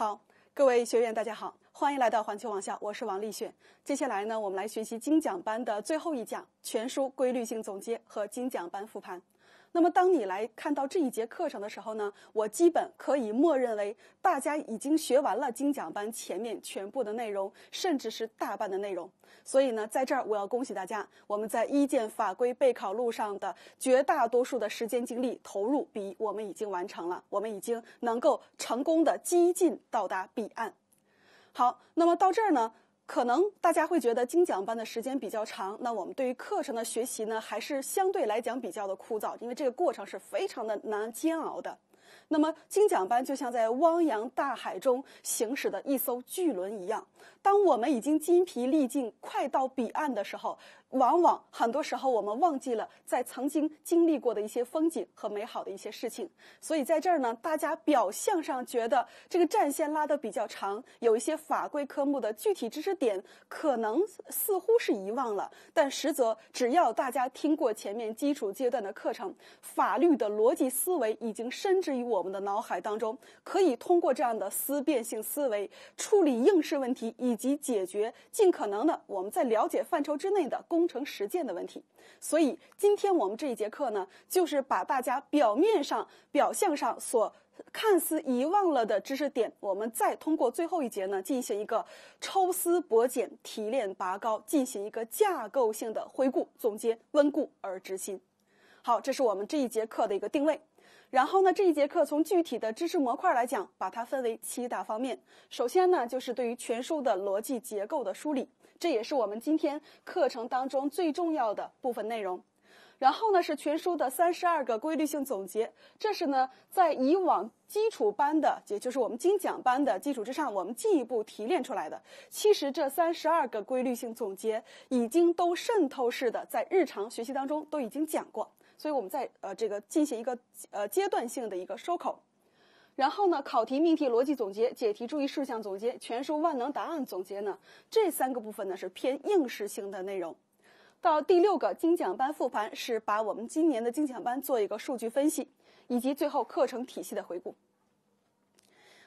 好，各位学员，大家好，欢迎来到环球网校，我是王丽雪。接下来呢，我们来学习精讲班的最后一讲，全书规律性总结和精讲班复盘。那么，当你来看到这一节课程的时候呢，我基本可以默认为大家已经学完了精讲班前面全部的内容，甚至是大半的内容。所以呢，在这儿我要恭喜大家，我们在一建法规备考路上的绝大多数的时间精力投入比，我们已经完成了，我们已经能够成功的激近到达彼岸。好，那么到这儿呢。可能大家会觉得精讲班的时间比较长，那我们对于课程的学习呢，还是相对来讲比较的枯燥，因为这个过程是非常的难煎熬的。那么精讲班就像在汪洋大海中行驶的一艘巨轮一样，当我们已经筋疲力尽，快到彼岸的时候。往往很多时候我们忘记了在曾经经历过的一些风景和美好的一些事情，所以在这儿呢，大家表象上觉得这个战线拉得比较长，有一些法规科目的具体知识点可能似乎是遗忘了，但实则只要大家听过前面基础阶段的课程，法律的逻辑思维已经深植于我们的脑海当中，可以通过这样的思辨性思维处理应试问题以及解决尽可能的我们在了解范畴之内的公。工程实践的问题，所以今天我们这一节课呢，就是把大家表面上、表象上所看似遗忘了的知识点，我们再通过最后一节呢，进行一个抽丝剥茧、提炼拔高，进行一个架构性的回顾总结，温故而知新。好，这是我们这一节课的一个定位。然后呢，这一节课从具体的知识模块来讲，把它分为七大方面。首先呢，就是对于全书的逻辑结构的梳理。这也是我们今天课程当中最重要的部分内容。然后呢，是全书的三十二个规律性总结，这是呢在以往基础班的，也就是我们精讲班的基础之上，我们进一步提炼出来的。其实这三十二个规律性总结已经都渗透式的在日常学习当中都已经讲过，所以我们在呃这个进行一个呃阶段性的一个收口。然后呢，考题命题逻辑总结、解题注意事项总结、全书万能答案总结呢，这三个部分呢是偏应试性的内容。到第六个精讲班复盘是把我们今年的精讲班做一个数据分析，以及最后课程体系的回顾。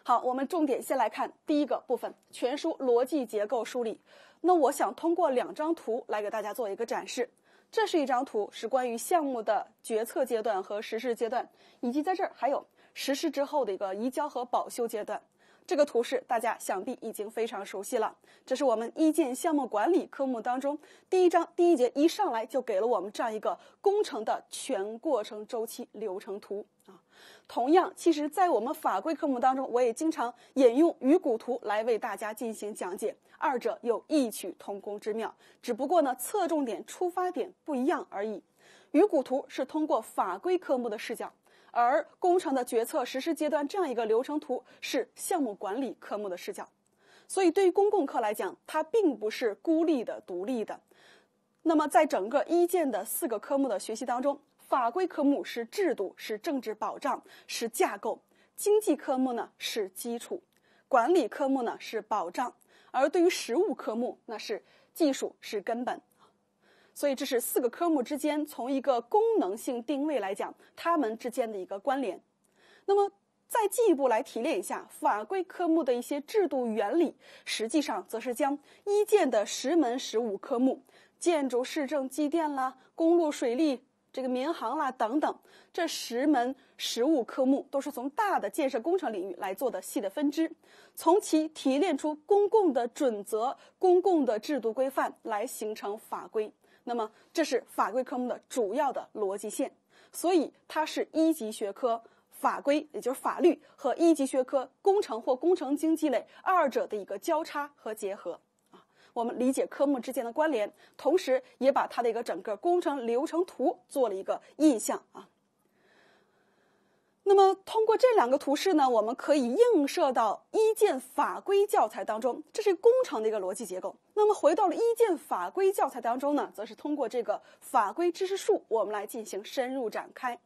好，我们重点先来看第一个部分，全书逻辑结构梳理。那我想通过两张图来给大家做一个展示。这是一张图，是关于项目的决策阶段和实施阶段，以及在这儿还有。实施之后的一个移交和保修阶段，这个图示大家想必已经非常熟悉了。这是我们一建项目管理科目当中第一章第一节一上来就给了我们这样一个工程的全过程周期流程图啊。同样，其实在我们法规科目当中，我也经常引用鱼骨图来为大家进行讲解，二者有异曲同工之妙，只不过呢，侧重点、出发点不一样而已。鱼骨图是通过法规科目的视角。而工程的决策实施阶段这样一个流程图是项目管理科目的视角，所以对于公共课来讲，它并不是孤立的、独立的。那么在整个一建的四个科目的学习当中，法规科目是制度，是政治保障，是架构；经济科目呢是基础，管理科目呢是保障；而对于实务科目，那是技术，是根本。所以，这是四个科目之间从一个功能性定位来讲，它们之间的一个关联。那么，再进一步来提炼一下法规科目的一些制度原理，实际上则是将一建的十门十五科目——建筑、市政、机电啦，公路、水利、这个民航啦等等，这十门十五科目都是从大的建设工程领域来做的细的分支，从其提炼出公共的准则、公共的制度规范来形成法规。那么，这是法规科目的主要的逻辑线，所以它是一级学科法规，也就是法律和一级学科工程或工程经济类二者的一个交叉和结合啊。我们理解科目之间的关联，同时也把它的一个整个工程流程图做了一个印象啊。那么通过这两个图示呢，我们可以映射到一建法规教材当中，这是工程的一个逻辑结构。那么回到了一建法规教材当中呢，则是通过这个法规知识树，我们来进行深入展开，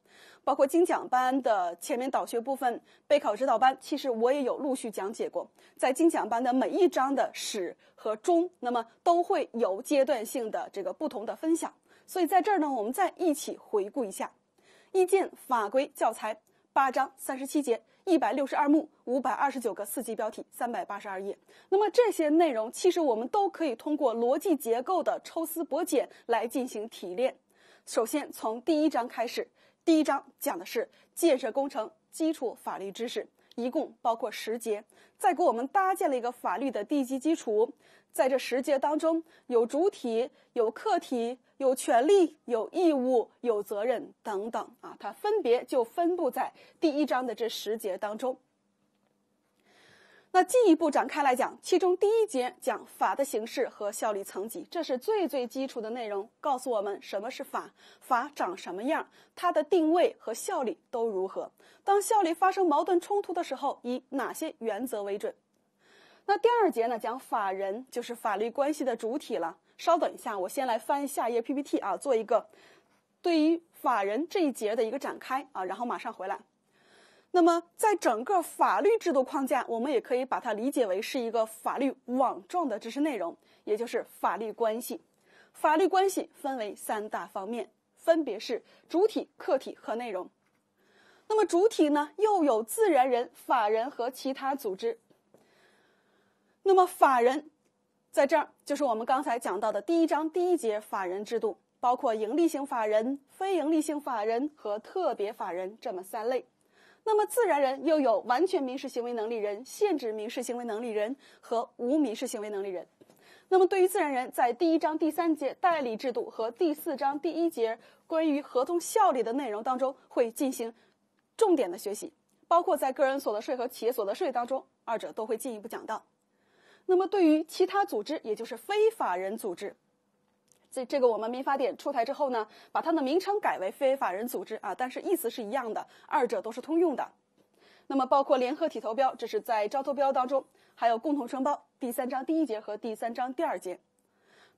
包括精讲班的前面导学部分、备考指导班，其实我也有陆续讲解过。在精讲班的每一章的始和终，那么都会有阶段性的这个不同的分享。所以在这儿呢，我们再一起回顾一下一建法规教材。八章三十七节一百六十二目五百二十九个四级标题三百八十二页。那么这些内容，其实我们都可以通过逻辑结构的抽丝剥茧来进行提炼。首先从第一章开始，第一章讲的是建设工程基础法律知识，一共包括十节，再给我们搭建了一个法律的地基基础。在这十节当中，有主体，有客体。有权利、有义务、有责任等等啊，它分别就分布在第一章的这十节当中。那进一步展开来讲，其中第一节讲法的形式和效力层级，这是最最基础的内容，告诉我们什么是法，法长什么样，它的定位和效力都如何。当效力发生矛盾冲突的时候，以哪些原则为准？那第二节呢，讲法人，就是法律关系的主体了。稍等一下，我先来翻下一页 PPT 啊，做一个对于法人这一节的一个展开啊，然后马上回来。那么在整个法律制度框架，我们也可以把它理解为是一个法律网状的知识内容，也就是法律关系。法律关系分为三大方面，分别是主体、客体和内容。那么主体呢，又有自然人、法人和其他组织。那么法人。在这儿就是我们刚才讲到的第一章第一节法人制度，包括盈利性法人、非盈利性法人和特别法人这么三类。那么自然人又有完全民事行为能力人、限制民事行为能力人和无民事行为能力人。那么对于自然人，在第一章第三节代理制度和第四章第一节关于合同效力的内容当中会进行重点的学习，包括在个人所得税和企业所得税当中，二者都会进一步讲到。那么，对于其他组织，也就是非法人组织，这这个我们民法典出台之后呢，把它的名称改为非法人组织啊，但是意思是一样的，二者都是通用的。那么，包括联合体投标，这是在招投标当中，还有共同承包，第三章第一节和第三章第二节。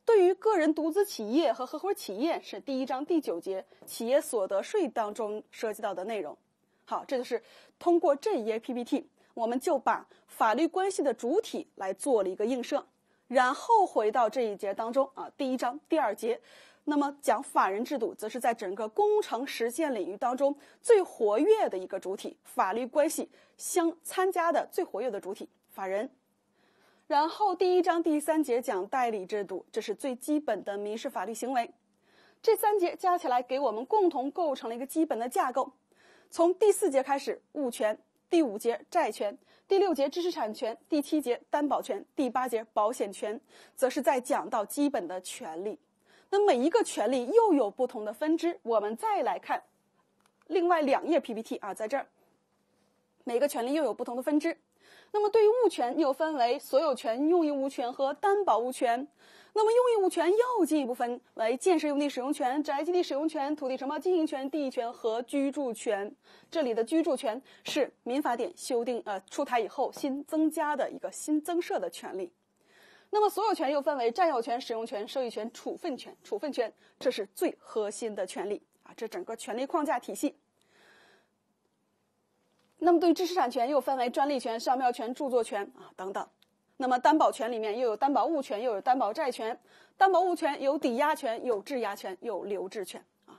对于个人独资企业和合伙企业，是第一章第九节企业所得税当中涉及到的内容。好，这就是通过这一页 PPT。我们就把法律关系的主体来做了一个映射，然后回到这一节当中啊，第一章第二节，那么讲法人制度，则是在整个工程实践领域当中最活跃的一个主体，法律关系相参加的最活跃的主体，法人。然后第一章第三节讲代理制度，这是最基本的民事法律行为，这三节加起来给我们共同构成了一个基本的架构。从第四节开始，物权。第五节债权，第六节知识产权，第七节担保权，第八节保险权，则是在讲到基本的权利。那每一个权利又有不同的分支，我们再来看另外两页 PPT 啊，在这儿，每个权利又有不同的分支。那么对于物权，又分为所有权、用益物权和担保物权。那么，用益物权又进一步分为建设用地使用权、宅基地使用权、土地承包经营权、地役权和居住权。这里的居住权是民法典修订呃出台以后新增加的一个新增设的权利。那么，所有权又分为占有权、使用权、收益权、处分权。处分权这是最核心的权利啊，这整个权利框架体系。那么，对知识产权又分为专利权、商标权、著作权啊等等。那么担保权里面又有担保物权，又有担保债权。担保物权有抵押权，有质押权，有留置权啊。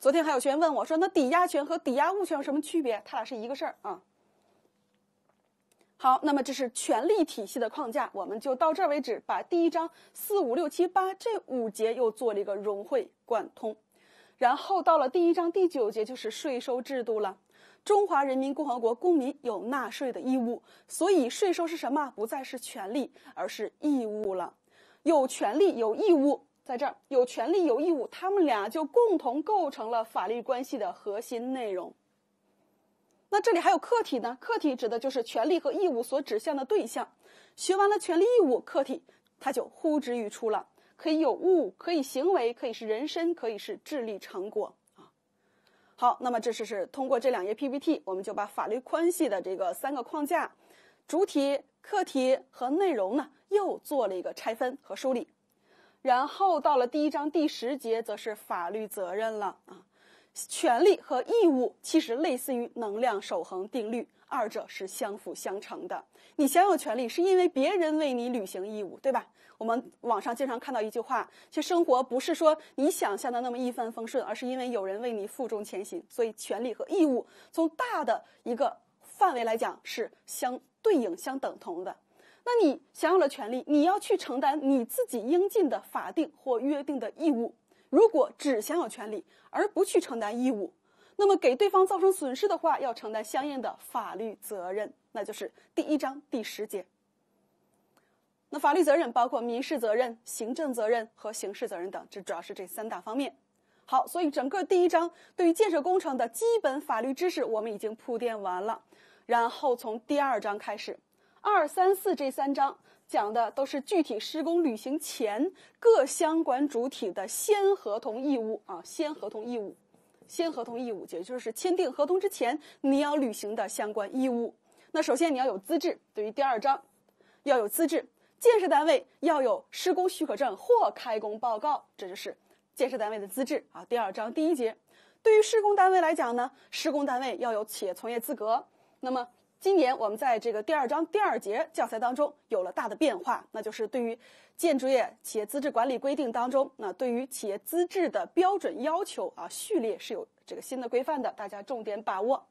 昨天还有学员问我说：“那抵押权和抵押物权有什么区别？”它俩是一个事儿啊。好，那么这是权利体系的框架，我们就到这儿为止，把第一章四五六七八这五节又做了一个融会贯通，然后到了第一章第九节就是税收制度了。中华人民共和国公民有纳税的义务，所以税收是什么？不再是权利，而是义务了。有权利，有义务，在这儿有权利，有义务，他们俩就共同构成了法律关系的核心内容。那这里还有客体呢？客体指的就是权利和义务所指向的对象。学完了权利义务，客体它就呼之欲出了，可以有物，可以行为，可以是人身，可以是智力成果。好，那么这是是通过这两页 PPT，我们就把法律关系的这个三个框架，主体、客体和内容呢，又做了一个拆分和梳理。然后到了第一章第十节，则是法律责任了啊，权利和义务其实类似于能量守恒定律。二者是相辅相成的。你享有权利，是因为别人为你履行义务，对吧？我们网上经常看到一句话：，其实生活不是说你想象的那么一帆风顺，而是因为有人为你负重前行。所以，权利和义务从大的一个范围来讲是相对应、相等同的。那你享有了权利，你要去承担你自己应尽的法定或约定的义务。如果只享有权利而不去承担义务，那么给对方造成损失的话，要承担相应的法律责任，那就是第一章第十节。那法律责任包括民事责任、行政责任和刑事责任等，这主要是这三大方面。好，所以整个第一章对于建设工程的基本法律知识我们已经铺垫完了，然后从第二章开始，二三四这三章讲的都是具体施工履行前各相关主体的先合同义务啊，先合同义务。先合同义务，也就是签订合同之前你要履行的相关义务。那首先你要有资质，对于第二章，要有资质，建设单位要有施工许可证或开工报告，这就是建设单位的资质啊。第二章第一节，对于施工单位来讲呢，施工单位要有企业从业资格，那么。今年我们在这个第二章第二节教材当中有了大的变化，那就是对于建筑业企业资质管理规定当中，那对于企业资质的标准要求啊序列是有这个新的规范的，大家重点把握。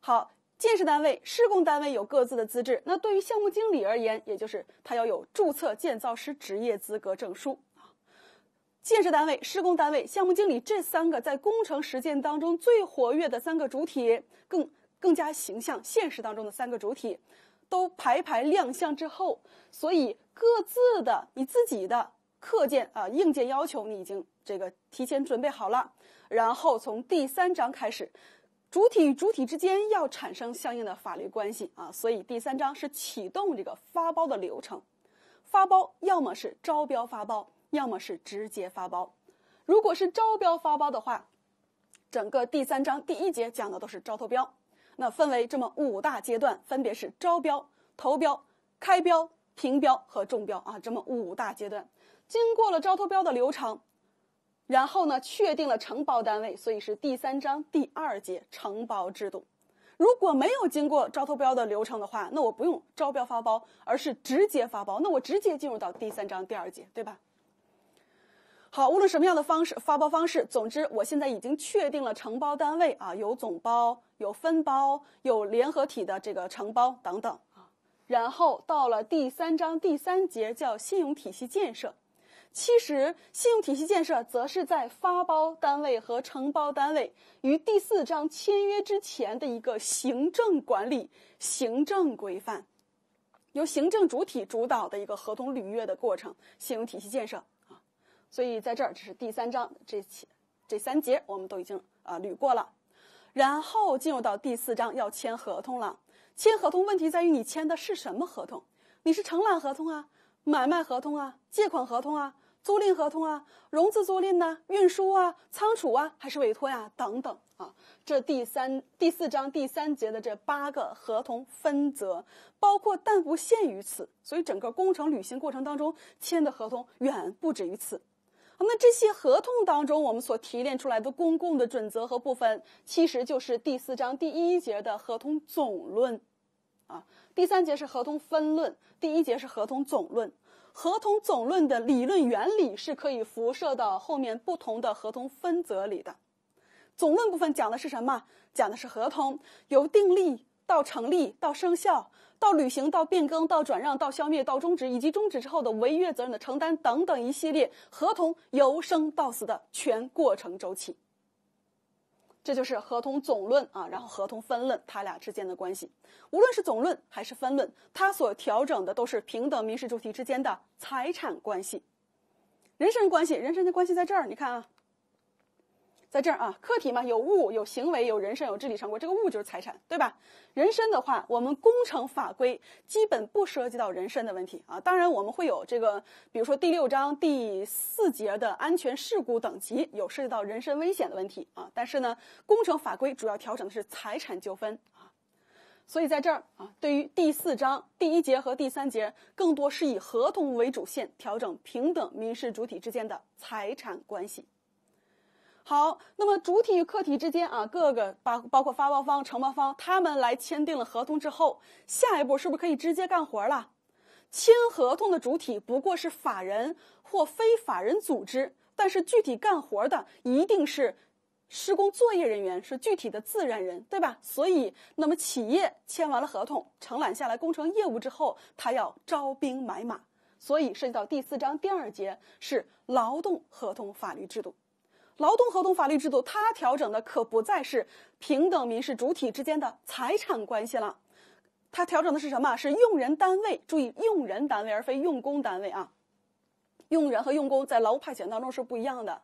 好，建设单位、施工单位有各自的资质，那对于项目经理而言，也就是他要有注册建造师职业资格证书啊。建设单位、施工单位、项目经理这三个在工程实践当中最活跃的三个主体，更。更加形象，现实当中的三个主体，都排排亮相之后，所以各自的你自己的课件啊硬件要求你已经这个提前准备好了。然后从第三章开始，主体与主体之间要产生相应的法律关系啊，所以第三章是启动这个发包的流程。发包要么是招标发包，要么是直接发包。如果是招标发包的话，整个第三章第一节讲的都是招投标。那分为这么五大阶段，分别是招标、投标、开标、评标和中标啊，这么五大阶段，经过了招投标的流程，然后呢确定了承包单位，所以是第三章第二节承包制度。如果没有经过招投标的流程的话，那我不用招标发包，而是直接发包，那我直接进入到第三章第二节，对吧？好，无论什么样的方式发包方式，总之我现在已经确定了承包单位啊，有总包。有分包，有联合体的这个承包等等啊。然后到了第三章第三节叫信用体系建设，其实信用体系建设则是在发包单位和承包单位于第四章签约之前的一个行政管理、行政规范，由行政主体主导的一个合同履约的过程。信用体系建设啊，所以在这儿，这是第三章这起这三节我们都已经啊捋过了。然后进入到第四章要签合同了，签合同问题在于你签的是什么合同？你是承揽合同啊，买卖合同啊，借款合同啊，租赁合同啊，融资租赁呢，运输啊，仓储啊，还是委托呀等等啊。这第三、第四章第三节的这八个合同分则，包括但不限于此。所以整个工程履行过程当中签的合同远不止于此。那这些合同当中，我们所提炼出来的公共的准则和部分，其实就是第四章第一节的合同总论，啊，第三节是合同分论，第一节是合同总论。合同总论的理论原理是可以辐射到后面不同的合同分则里的。总论部分讲的是什么？讲的是合同由订立到成立到生效。到履行，到变更，到转让，到消灭，到终止，以及终止之后的违约责任的承担等等一系列合同由生到死的全过程周期。这就是合同总论啊，然后合同分论，它俩之间的关系，无论是总论还是分论，它所调整的都是平等民事主体之间的财产关系、人身关系。人身的关系在这儿，你看啊。在这儿啊，客体嘛，有物，有行为，有人身，有智力成果。这个物就是财产，对吧？人身的话，我们工程法规基本不涉及到人身的问题啊。当然，我们会有这个，比如说第六章第四节的安全事故等级，有涉及到人身危险的问题啊。但是呢，工程法规主要调整的是财产纠纷啊。所以在这儿啊，对于第四章第一节和第三节，更多是以合同为主线，调整平等民事主体之间的财产关系。好，那么主体与客体之间啊，各个包包括发包方、承包方，他们来签订了合同之后，下一步是不是可以直接干活了？签合同的主体不过是法人或非法人组织，但是具体干活的一定是施工作业人员，是具体的自然人，对吧？所以，那么企业签完了合同，承揽下来工程业务之后，他要招兵买马，所以涉及到第四章第二节是劳动合同法律制度。劳动合同法律制度，它调整的可不再是平等民事主体之间的财产关系了，它调整的是什么？是用人单位，注意用人单位而非用工单位啊。用人和用工在劳务派遣当中是不一样的，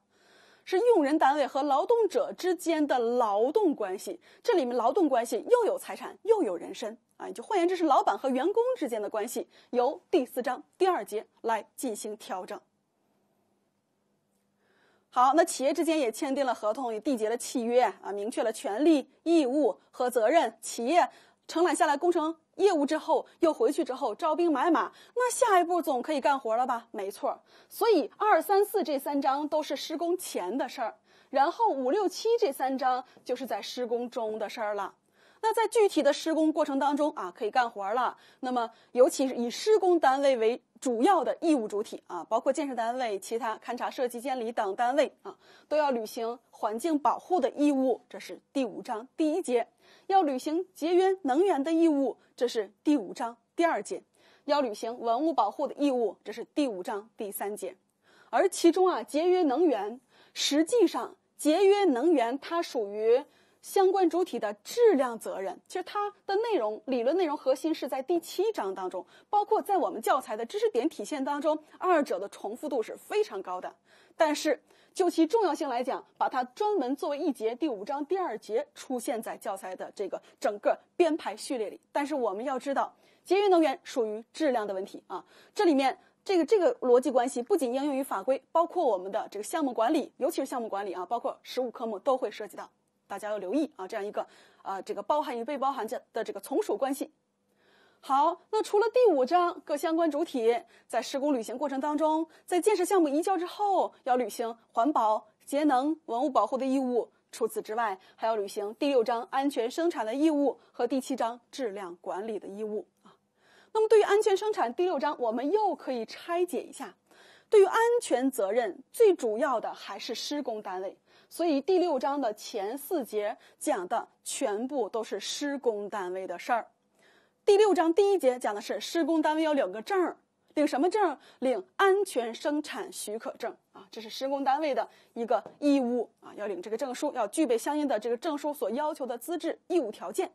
是用人单位和劳动者之间的劳动关系。这里面劳动关系又有财产，又有人身啊。就换言之，是老板和员工之间的关系，由第四章第二节来进行调整。好，那企业之间也签订了合同，也缔结了契约啊，明确了权利、义务和责任。企业承揽下来工程业务之后，又回去之后招兵买马，那下一步总可以干活了吧？没错，所以二三四这三章都是施工前的事儿，然后五六七这三章就是在施工中的事儿了。那在具体的施工过程当中啊，可以干活了。那么，尤其是以施工单位为主要的义务主体啊，包括建设单位、其他勘察、设计、监理等单位啊，都要履行环境保护的义务。这是第五章第一节，要履行节约能源的义务。这是第五章第二节，要履行文物保护的义务。这是第五章第三节。而其中啊，节约能源，实际上节约能源它属于。相关主体的质量责任，其实它的内容理论内容核心是在第七章当中，包括在我们教材的知识点体现当中，二者的重复度是非常高的。但是就其重要性来讲，把它专门作为一节，第五章第二节出现在教材的这个整个编排序列里。但是我们要知道，节约能源属于质量的问题啊，这里面这个这个逻辑关系不仅应用于法规，包括我们的这个项目管理，尤其是项目管理啊，包括实务科目都会涉及到。大家要留意啊，这样一个啊，这个包含与被包含的的这个从属关系。好，那除了第五章各相关主体在施工履行过程当中，在建设项目移交之后要履行环保、节能、文物保护的义务，除此之外，还要履行第六章安全生产的义务和第七章质量管理的义务啊。那么，对于安全生产第六章，我们又可以拆解一下，对于安全责任，最主要的还是施工单位。所以第六章的前四节讲的全部都是施工单位的事儿。第六章第一节讲的是施工单位要领个证儿，领什么证？领安全生产许可证啊，这是施工单位的一个义务啊，要领这个证书，要具备相应的这个证书所要求的资质义务条件。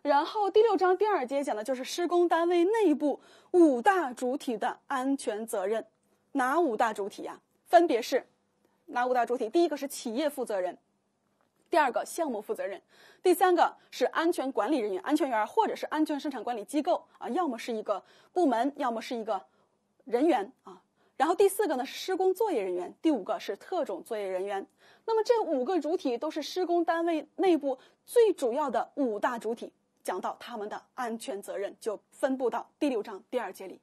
然后第六章第二节讲的就是施工单位内部五大主体的安全责任，哪五大主体呀？分别是。哪五大主体？第一个是企业负责人，第二个项目负责人，第三个是安全管理人员、安全员或者是安全生产管理机构啊，要么是一个部门，要么是一个人员啊。然后第四个呢是施工作业人员，第五个是特种作业人员。那么这五个主体都是施工单位内部最主要的五大主体，讲到他们的安全责任就分布到第六章第二节里。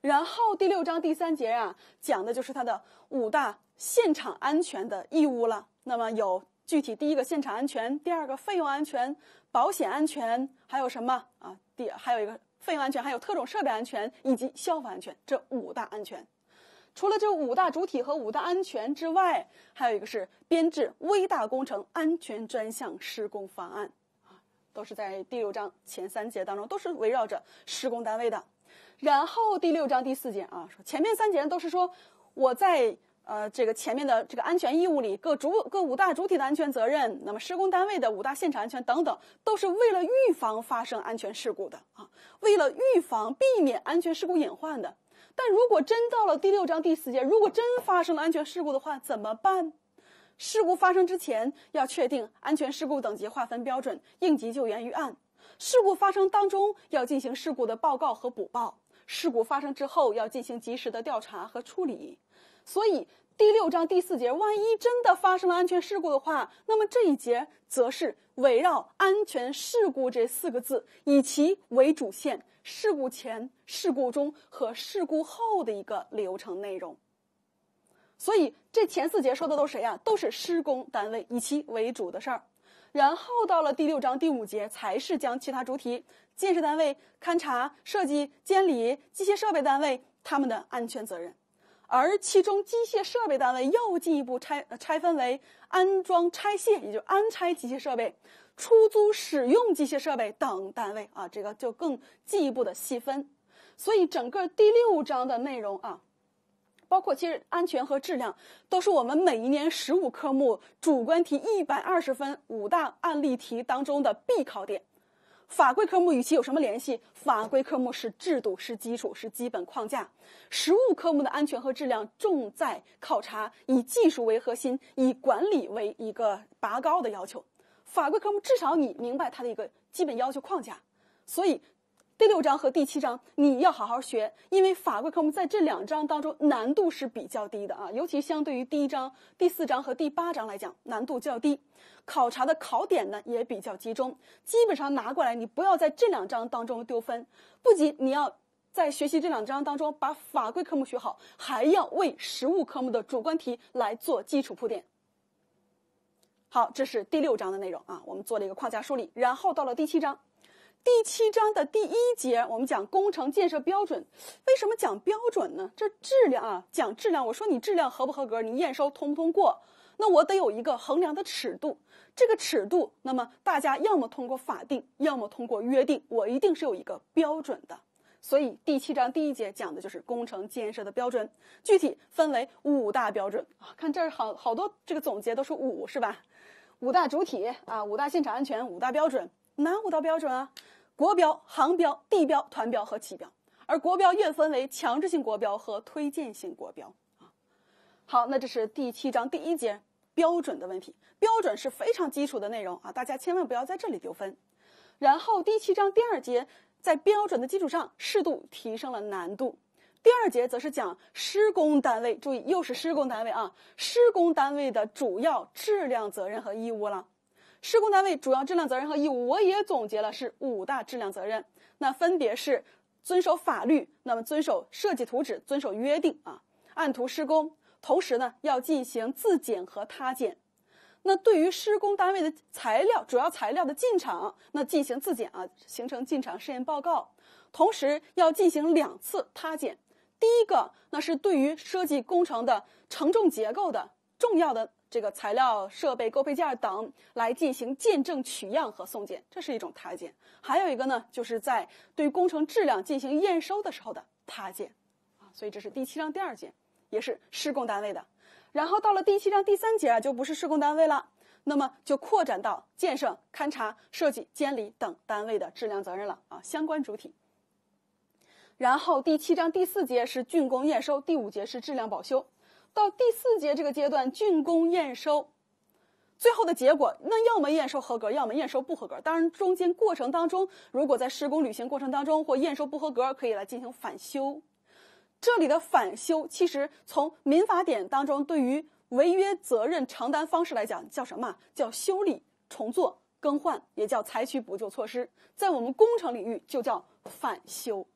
然后第六章第三节啊，讲的就是它的五大。现场安全的义务了，那么有具体第一个现场安全，第二个费用安全、保险安全，还有什么啊？第还有一个费用安全，还有特种设备安全以及消防安全这五大安全。除了这五大主体和五大安全之外，还有一个是编制微大工程安全专项施工方案啊，都是在第六章前三节当中，都是围绕着施工单位的。然后第六章第四节啊，说前面三节都是说我在。呃，这个前面的这个安全义务里，各主各五大主体的安全责任，那么施工单位的五大现场安全等等，都是为了预防发生安全事故的啊，为了预防避免安全事故隐患的。但如果真到了第六章第四节，如果真发生了安全事故的话，怎么办？事故发生之前要确定安全事故等级划分标准、应急救援预案；事故发生当中要进行事故的报告和补报；事故发生之后要进行及时的调查和处理。所以第六章第四节，万一真的发生了安全事故的话，那么这一节则是围绕“安全事故”这四个字，以其为主线，事故前、事故中和事故后的一个流程内容。所以这前四节说的都是谁呀？都是施工单位以其为主的事儿。然后到了第六章第五节，才是将其他主体——建设单位、勘察、设计、监理、机械设备单位他们的安全责任。而其中机械设备单位又进一步拆拆分为安装拆卸，也就安拆机械设备、出租使用机械设备等单位啊，这个就更进一步的细分。所以整个第六章的内容啊，包括其实安全和质量，都是我们每一年十五科目主观题一百二十分五大案例题当中的必考点。法规科目与其有什么联系？法规科目是制度，是基础，是基本框架。实务科目的安全和质量重在考察，以技术为核心，以管理为一个拔高的要求。法规科目至少你明白它的一个基本要求框架，所以。第六章和第七章你要好好学，因为法规科目在这两章当中难度是比较低的啊，尤其相对于第一章、第四章和第八章来讲，难度较低，考察的考点呢也比较集中，基本上拿过来你不要在这两章当中丢分。不仅你要在学习这两章当中把法规科目学好，还要为实务科目的主观题来做基础铺垫。好，这是第六章的内容啊，我们做了一个框架梳理，然后到了第七章。第七章的第一节，我们讲工程建设标准，为什么讲标准呢？这质量啊，讲质量，我说你质量合不合格，你验收通不通过，那我得有一个衡量的尺度，这个尺度，那么大家要么通过法定，要么通过约定，我一定是有一个标准的。所以第七章第一节讲的就是工程建设的标准，具体分为五大标准啊。看这儿好好多，这个总结都是五是吧？五大主体啊，五大现场安全，五大标准，哪五道标准啊？国标、行标、地标、团标和企标，而国标又分为强制性国标和推荐性国标。啊，好，那这是第七章第一节标准的问题。标准是非常基础的内容啊，大家千万不要在这里丢分。然后第七章第二节在标准的基础上适度提升了难度。第二节则是讲施工单位，注意又是施工单位啊，施工单位的主要质量责任和义务了。施工单位主要质量责任和义务，我也总结了，是五大质量责任。那分别是遵守法律，那么遵守设计图纸，遵守约定啊，按图施工。同时呢，要进行自检和他检。那对于施工单位的材料，主要材料的进场，那进行自检啊，形成进场试验报告。同时要进行两次他检，第一个那是对于设计工程的承重结构的重要的。这个材料、设备、构配件等来进行见证取样和送检，这是一种踏检。还有一个呢，就是在对工程质量进行验收的时候的踏检，啊，所以这是第七章第二节，也是施工单位的。然后到了第七章第三节啊，就不是施工单位了，那么就扩展到建设、勘察、设计、监理等单位的质量责任了啊，相关主体。然后第七章第四节是竣工验收，第五节是质量保修。到第四节这个阶段竣工验收，最后的结果那要么验收合格，要么验收不合格。当然中间过程当中，如果在施工履行过程当中或验收不合格，可以来进行返修。这里的返修，其实从民法典当中对于违约责任承担方式来讲，叫什么叫修理、重做、更换，也叫采取补救措施。在我们工程领域就叫返修。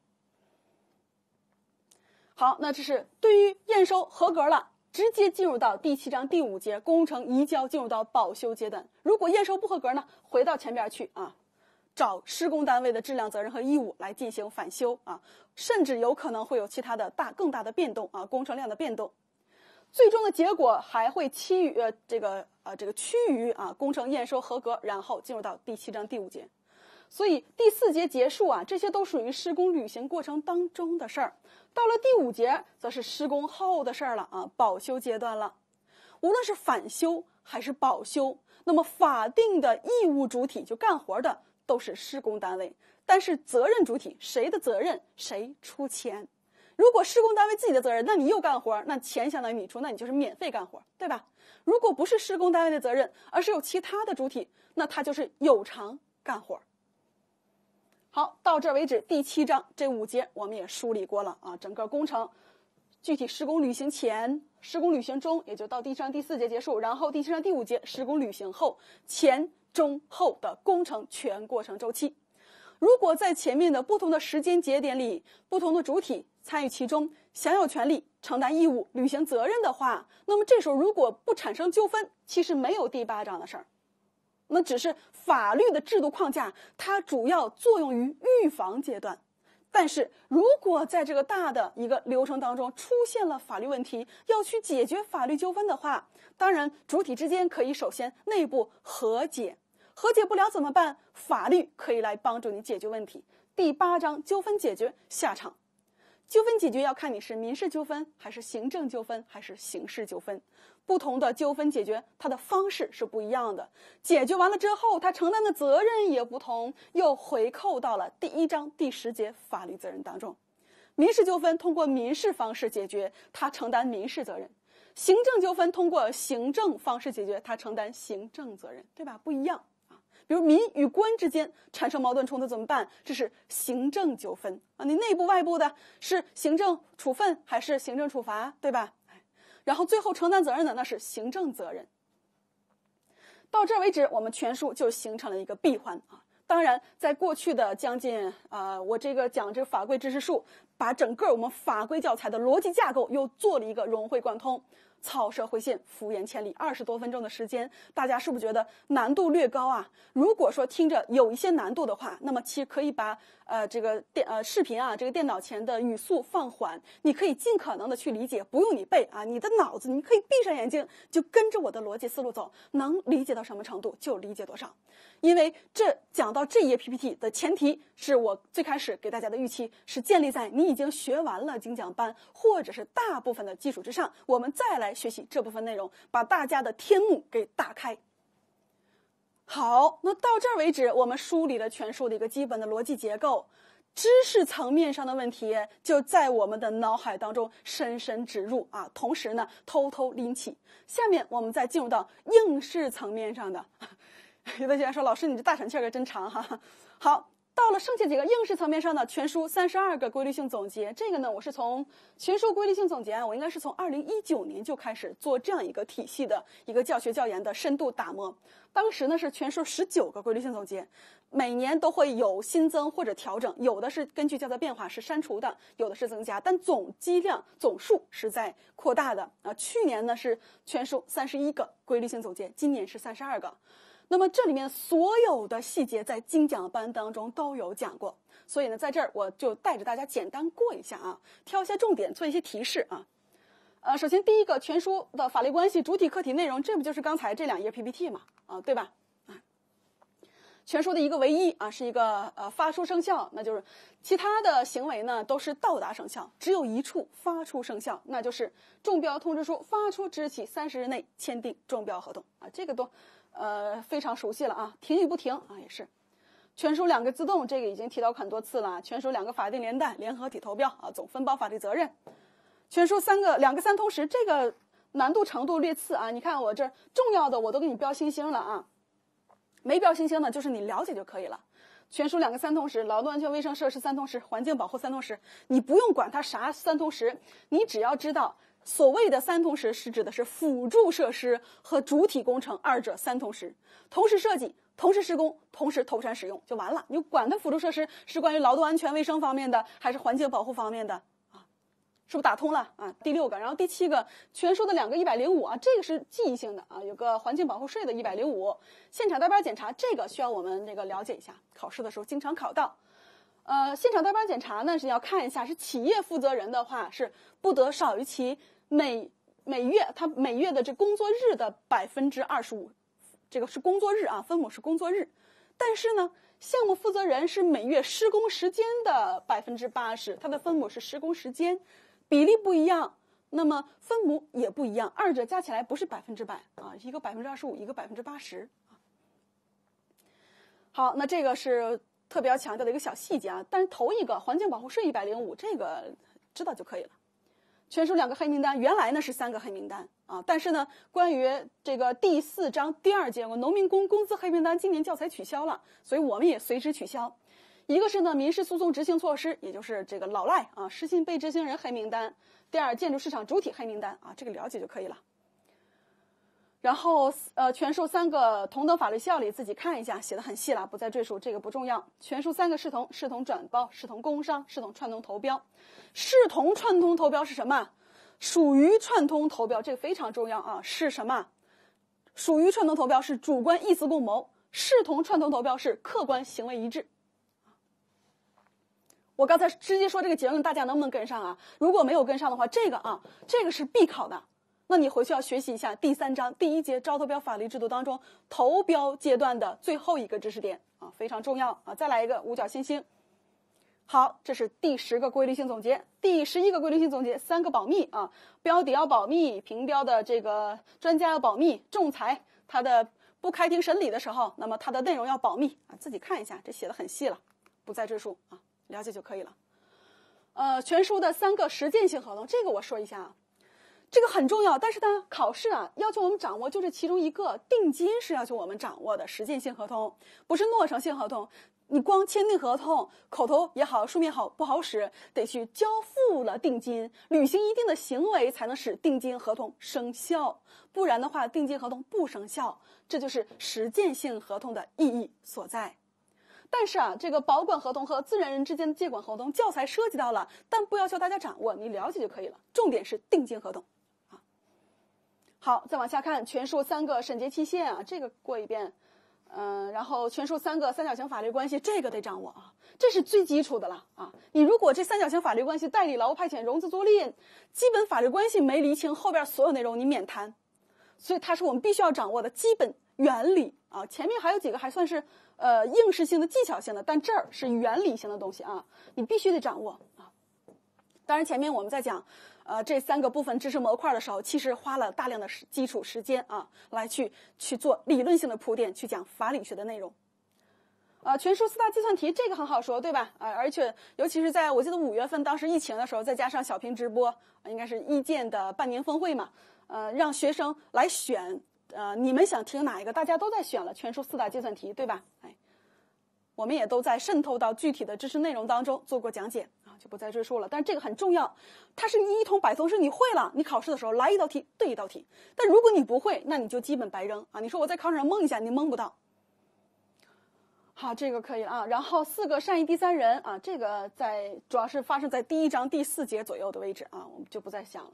好，那这是对于验收合格了，直接进入到第七章第五节工程移交，进入到保修阶段。如果验收不合格呢，回到前边去啊，找施工单位的质量责任和义务来进行返修啊，甚至有可能会有其他的大更大的变动啊，工程量的变动，最终的结果还会趋于呃这个呃这个趋于啊工程验收合格，然后进入到第七章第五节。所以第四节结束啊，这些都属于施工履行过程当中的事儿。到了第五节，则是施工后的事儿了啊，保修阶段了。无论是返修还是保修，那么法定的义务主体就干活的都是施工单位，但是责任主体谁的责任谁出钱。如果施工单位自己的责任，那你又干活，那钱相当于你出，那你就是免费干活，对吧？如果不是施工单位的责任，而是有其他的主体，那他就是有偿干活。好，到这为止，第七章这五节我们也梳理过了啊。整个工程具体施工履行前、施工履行中，也就到第七章第四节结束，然后第七章第五节施工履行后，前中后的工程全过程周期。如果在前面的不同的时间节点里，不同的主体参与其中，享有权利、承担义务、履行责任的话，那么这时候如果不产生纠纷，其实没有第八章的事儿，那只是。法律的制度框架，它主要作用于预防阶段，但是如果在这个大的一个流程当中出现了法律问题，要去解决法律纠纷的话，当然主体之间可以首先内部和解，和解不了怎么办？法律可以来帮助你解决问题。第八章，纠纷解决下场。纠纷解决要看你是民事纠纷还是行政纠纷还是刑事纠纷，不同的纠纷解决它的方式是不一样的，解决完了之后他承担的责任也不同，又回扣到了第一章第十节法律责任当中。民事纠纷通过民事方式解决，他承担民事责任；行政纠纷通过行政方式解决，他承担行政责任，对吧？不一样。比如民与官之间产生矛盾冲突怎么办？这是行政纠纷啊！你内部外部的，是行政处分还是行政处罚，对吧？然后最后承担责任的那是行政责任。到这为止，我们全书就形成了一个闭环啊！当然，在过去的将近啊，我这个讲这个法规知识树，把整个我们法规教材的逻辑架构又做了一个融会贯通。草蛇灰线，浮言千里，二十多分钟的时间，大家是不是觉得难度略高啊？如果说听着有一些难度的话，那么其实可以把呃这个电呃视频啊，这个电脑前的语速放缓，你可以尽可能的去理解，不用你背啊，你的脑子，你可以闭上眼睛就跟着我的逻辑思路走，能理解到什么程度就理解多少。因为这讲到这一页 PPT 的前提是我最开始给大家的预期是建立在你已经学完了精讲班或者是大部分的基础之上，我们再来。学习这部分内容，把大家的天幕给打开。好，那到这儿为止，我们梳理了全书的一个基本的逻辑结构，知识层面上的问题就在我们的脑海当中深深植入啊。同时呢，偷偷拎起。下面我们再进入到应试层面上的。有的学员说：“老师，你这大喘气儿可真长哈。”好。到了剩下几个应试层面上的全书三十二个规律性总结，这个呢，我是从全书规律性总结，我应该是从二零一九年就开始做这样一个体系的一个教学教研的深度打磨。当时呢是全书十九个规律性总结，每年都会有新增或者调整，有的是根据教材变化是删除的，有的是增加，但总积量总数是在扩大的啊。去年呢是全书三十一个规律性总结，今年是三十二个。那么这里面所有的细节在精讲班当中都有讲过，所以呢，在这儿我就带着大家简单过一下啊，挑一下重点，做一些提示啊。呃，首先第一个，全书的法律关系主体、客体内容，这不就是刚才这两页 PPT 嘛？啊，对吧？啊，全书的一个唯一啊，是一个呃发出生效，那就是其他的行为呢都是到达生效，只有一处发出生效，那就是中标通知书发出之日起三十日内签订中标合同啊，这个都。呃，非常熟悉了啊！停与不停啊，也是。全书两个自动，这个已经提到很多次了啊。全书两个法定连带联合体投标啊，总分包法律责任。全书三个两个三通十，这个难度程度略次啊。你看我这重要的我都给你标星星了啊，没标星星的就是你了解就可以了。全书两个三通十，劳动安全卫生设施三通十，环境保护三通十，你不用管它啥三通十，你只要知道。所谓的“三同时”是指的是辅助设施和主体工程二者“三同时”，同时设计、同时施工、同时投产使用就完了。你管它辅助设施是关于劳动安全卫生方面的，还是环境保护方面的啊？是不是打通了啊？第六个，然后第七个，全书的两个一百零五啊，这个是记忆性的啊，有个环境保护税的一百零五，现场带班检查这个需要我们这个了解一下，考试的时候经常考到。呃，现场带班检查呢是要看一下，是企业负责人的话是不得少于其。每每月，它每月的这工作日的百分之二十五，这个是工作日啊，分母是工作日。但是呢，项目负责人是每月施工时间的百分之八十，它的分母是施工时间，比例不一样，那么分母也不一样，二者加起来不是百分之百啊，一个百分之二十五，一个百分之八十。好，那这个是特别要强调的一个小细节啊。但是头一个环境保护税一百零五，这个知道就可以了。全书两个黑名单，原来呢是三个黑名单啊，但是呢，关于这个第四章第二节，我农民工工资黑名单，今年教材取消了，所以我们也随之取消。一个是呢民事诉讼执行措施，也就是这个老赖啊失信被执行人黑名单；第二建筑市场主体黑名单啊，这个了解就可以了。然后，呃，全书三个同等法律效力，自己看一下，写的很细了，不再赘述，这个不重要。全书三个视同，视同转包，视同工商，视同串通投标。视同串通投标是什么？属于串通投标，这个非常重要啊！是什么？属于串通投标是主观意思共谋，视同串通投标是客观行为一致。我刚才直接说这个结论，大家能不能跟上啊？如果没有跟上的话，这个啊，这个是必考的。那你回去要学习一下第三章第一节招投标法律制度当中投标阶段的最后一个知识点啊，非常重要啊！再来一个五角星星。好，这是第十个规律性总结，第十一个规律性总结三个保密啊，标底要保密，评标的这个专家要保密，仲裁它的不开庭审理的时候，那么它的内容要保密啊，自己看一下，这写的很细了，不再赘述啊，了解就可以了。呃，全书的三个实践性合同，这个我说一下。这个很重要，但是呢，考试啊要求我们掌握就是其中一个定金是要求我们掌握的实践性合同，不是诺成性合同。你光签订合同，口头也好，书面好，不好使得去交付了定金，履行一定的行为才能使定金合同生效，不然的话，定金合同不生效。这就是实践性合同的意义所在。但是啊，这个保管合同和自然人之间的借款合同，教材涉及到了，但不要求大家掌握，你了解就可以了。重点是定金合同。好，再往下看，全书三个审结期限啊，这个过一遍，嗯，然后全书三个三角形法律关系，这个得掌握啊，这是最基础的了啊。你如果这三角形法律关系、代理、劳务派遣、融资租赁基本法律关系没理清，后边所有内容你免谈。所以，它是我们必须要掌握的基本原理啊。前面还有几个还算是呃应试性的、技巧性的，但这儿是原理性的东西啊，你必须得掌握啊。当然，前面我们在讲。呃，这三个部分知识模块的时候，其实花了大量的时基础时间啊，来去去做理论性的铺垫，去讲法理学的内容。啊，全书四大计算题，这个很好说，对吧？呃，而且尤其是在我记得五月份当时疫情的时候，再加上小平直播，应该是一建的半年峰会嘛，呃，让学生来选，呃，你们想听哪一个？大家都在选了全书四大计算题，对吧？哎，我们也都在渗透到具体的知识内容当中做过讲解。就不再赘述了，但这个很重要，它是一通百通，是你会了，你考试的时候来一道题对一道题。但如果你不会，那你就基本白扔啊！你说我在考场上蒙一下，你蒙不到。好，这个可以啊。然后四个善意第三人啊，这个在主要是发生在第一章第四节左右的位置啊，我们就不再想了。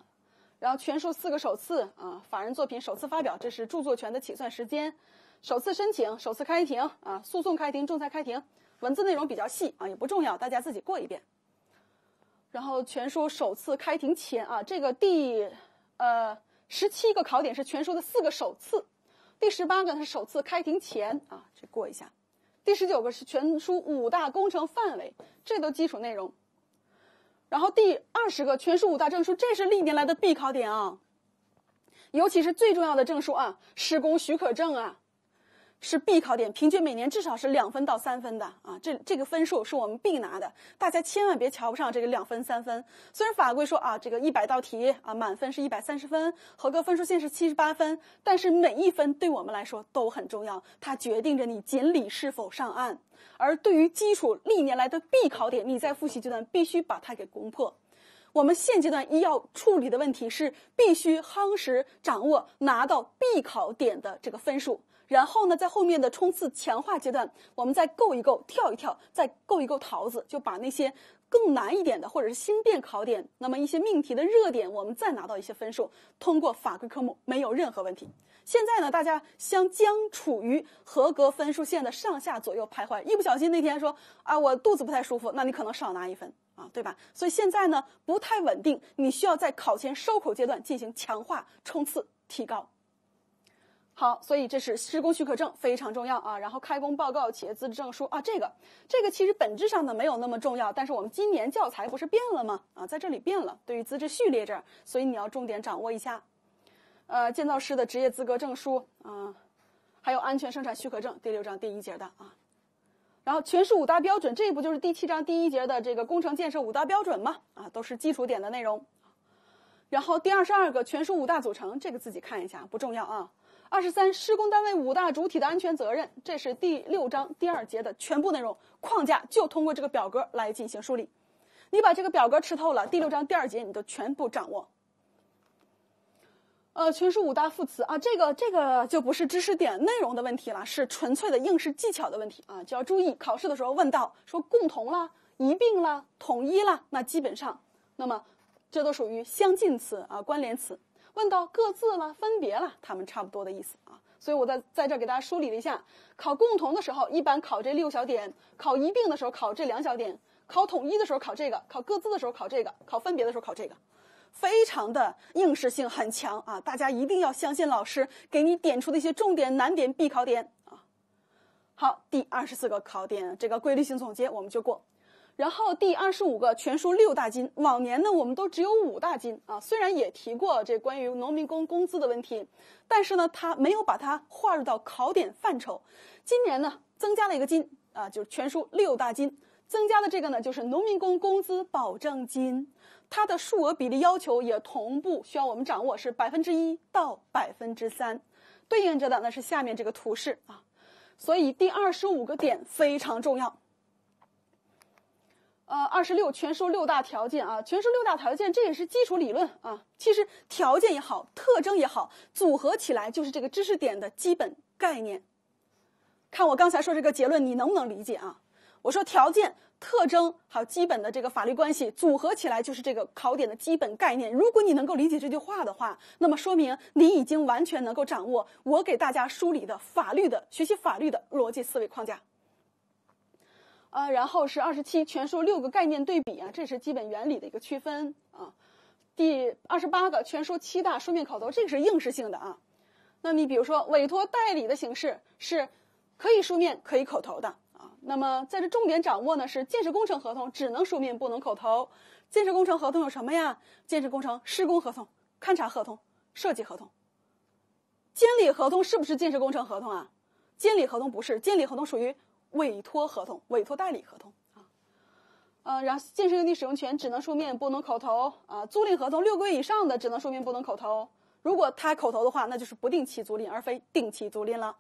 然后全书四个首次啊，法人作品首次发表，这是著作权的起算时间；首次申请、首次开庭啊，诉讼开庭、仲裁开庭，文字内容比较细啊，也不重要，大家自己过一遍。然后全书首次开庭前啊，这个第呃十七个考点是全书的四个首次，第十八个是首次开庭前啊，这过一下，第十九个是全书五大工程范围，这都基础内容。然后第二十个全书五大证书，这是历年来的必考点啊，尤其是最重要的证书啊，施工许可证啊。是必考点，平均每年至少是两分到三分的啊，这这个分数是我们必拿的，大家千万别瞧不上这个两分三分。虽然法规说啊，这个一百道题啊，满分是一百三十分，合格分数线是七十八分，但是每一分对我们来说都很重要，它决定着你锦鲤是否上岸。而对于基础历年来的必考点，你在复习阶段必须把它给攻破。我们现阶段一要处理的问题是必须夯实掌握，拿到必考点的这个分数。然后呢，在后面的冲刺强化阶段，我们再够一够，跳一跳，再够一够桃子，就把那些更难一点的或者是新变考点，那么一些命题的热点，我们再拿到一些分数，通过法规科目没有任何问题。现在呢，大家相将处于合格分数线的上下左右徘徊，一不小心那天说啊，我肚子不太舒服，那你可能少拿一分啊，对吧？所以现在呢不太稳定，你需要在考前收口阶段进行强化冲刺提高。好，所以这是施工许可证，非常重要啊。然后开工报告、企业资质证书啊，这个这个其实本质上呢没有那么重要，但是我们今年教材不是变了吗？啊，在这里变了，对于资质序列这儿，所以你要重点掌握一下。呃，建造师的职业资格证书啊，还有安全生产许可证第六章第一节的啊。然后全书五大标准，这不就是第七章第一节的这个工程建设五大标准吗？啊，都是基础点的内容。然后第二十二个全书五大组成，这个自己看一下，不重要啊。二十三，施工单位五大主体的安全责任，这是第六章第二节的全部内容框架，就通过这个表格来进行梳理。你把这个表格吃透了，第六章第二节你就全部掌握。呃，全是五大副词啊，这个这个就不是知识点内容的问题了，是纯粹的应试技巧的问题啊，就要注意考试的时候问到说共同了、一并了、统一了，那基本上，那么这都属于相近词啊，关联词。问到各自了，分别了，他们差不多的意思啊，所以我在在这给大家梳理了一下，考共同的时候，一般考这六小点；考一并的时候，考这两小点；考统一的时候，考这个；考各自的时候，考这个；考分别的时候，考这个，非常的应试性很强啊，大家一定要相信老师给你点出的一些重点、难点、必考点啊。好，第二十四个考点这个规律性总结我们就过。然后第二十五个全书六大金，往年呢我们都只有五大金啊，虽然也提过这关于农民工工资的问题，但是呢它没有把它划入到考点范畴。今年呢增加了一个金啊，就是全书六大金，增加的这个呢就是农民工工资保证金，它的数额比例要求也同步需要我们掌握是百分之一到百分之三，对应着的那是下面这个图示啊，所以第二十五个点非常重要。呃，二十六全书六大条件啊，全书六大条件，这也是基础理论啊。其实条件也好，特征也好，组合起来就是这个知识点的基本概念。看我刚才说这个结论，你能不能理解啊？我说条件、特征还有基本的这个法律关系组合起来就是这个考点的基本概念。如果你能够理解这句话的话，那么说明你已经完全能够掌握我给大家梳理的法律的学习法律的逻辑思维框架。啊，然后是二十七，全书六个概念对比啊，这是基本原理的一个区分啊。第二十八个，全书七大书面口头，这个是应试性的啊。那你比如说，委托代理的形式是可以书面可以口头的啊。那么在这重点掌握呢是建设工程合同只能书面不能口头。建设工程合同有什么呀？建设工程施工合同、勘察合同、设计合同、监理合同是不是建设工程合同啊？监理合同不是，监理合同属于。委托合同、委托代理合同啊，呃，然后建设用地使用权只能书面，不能口头啊。租赁合同六个月以上的只能书面，不能口头。如果他口头的话，那就是不定期租赁，而非定期租赁了。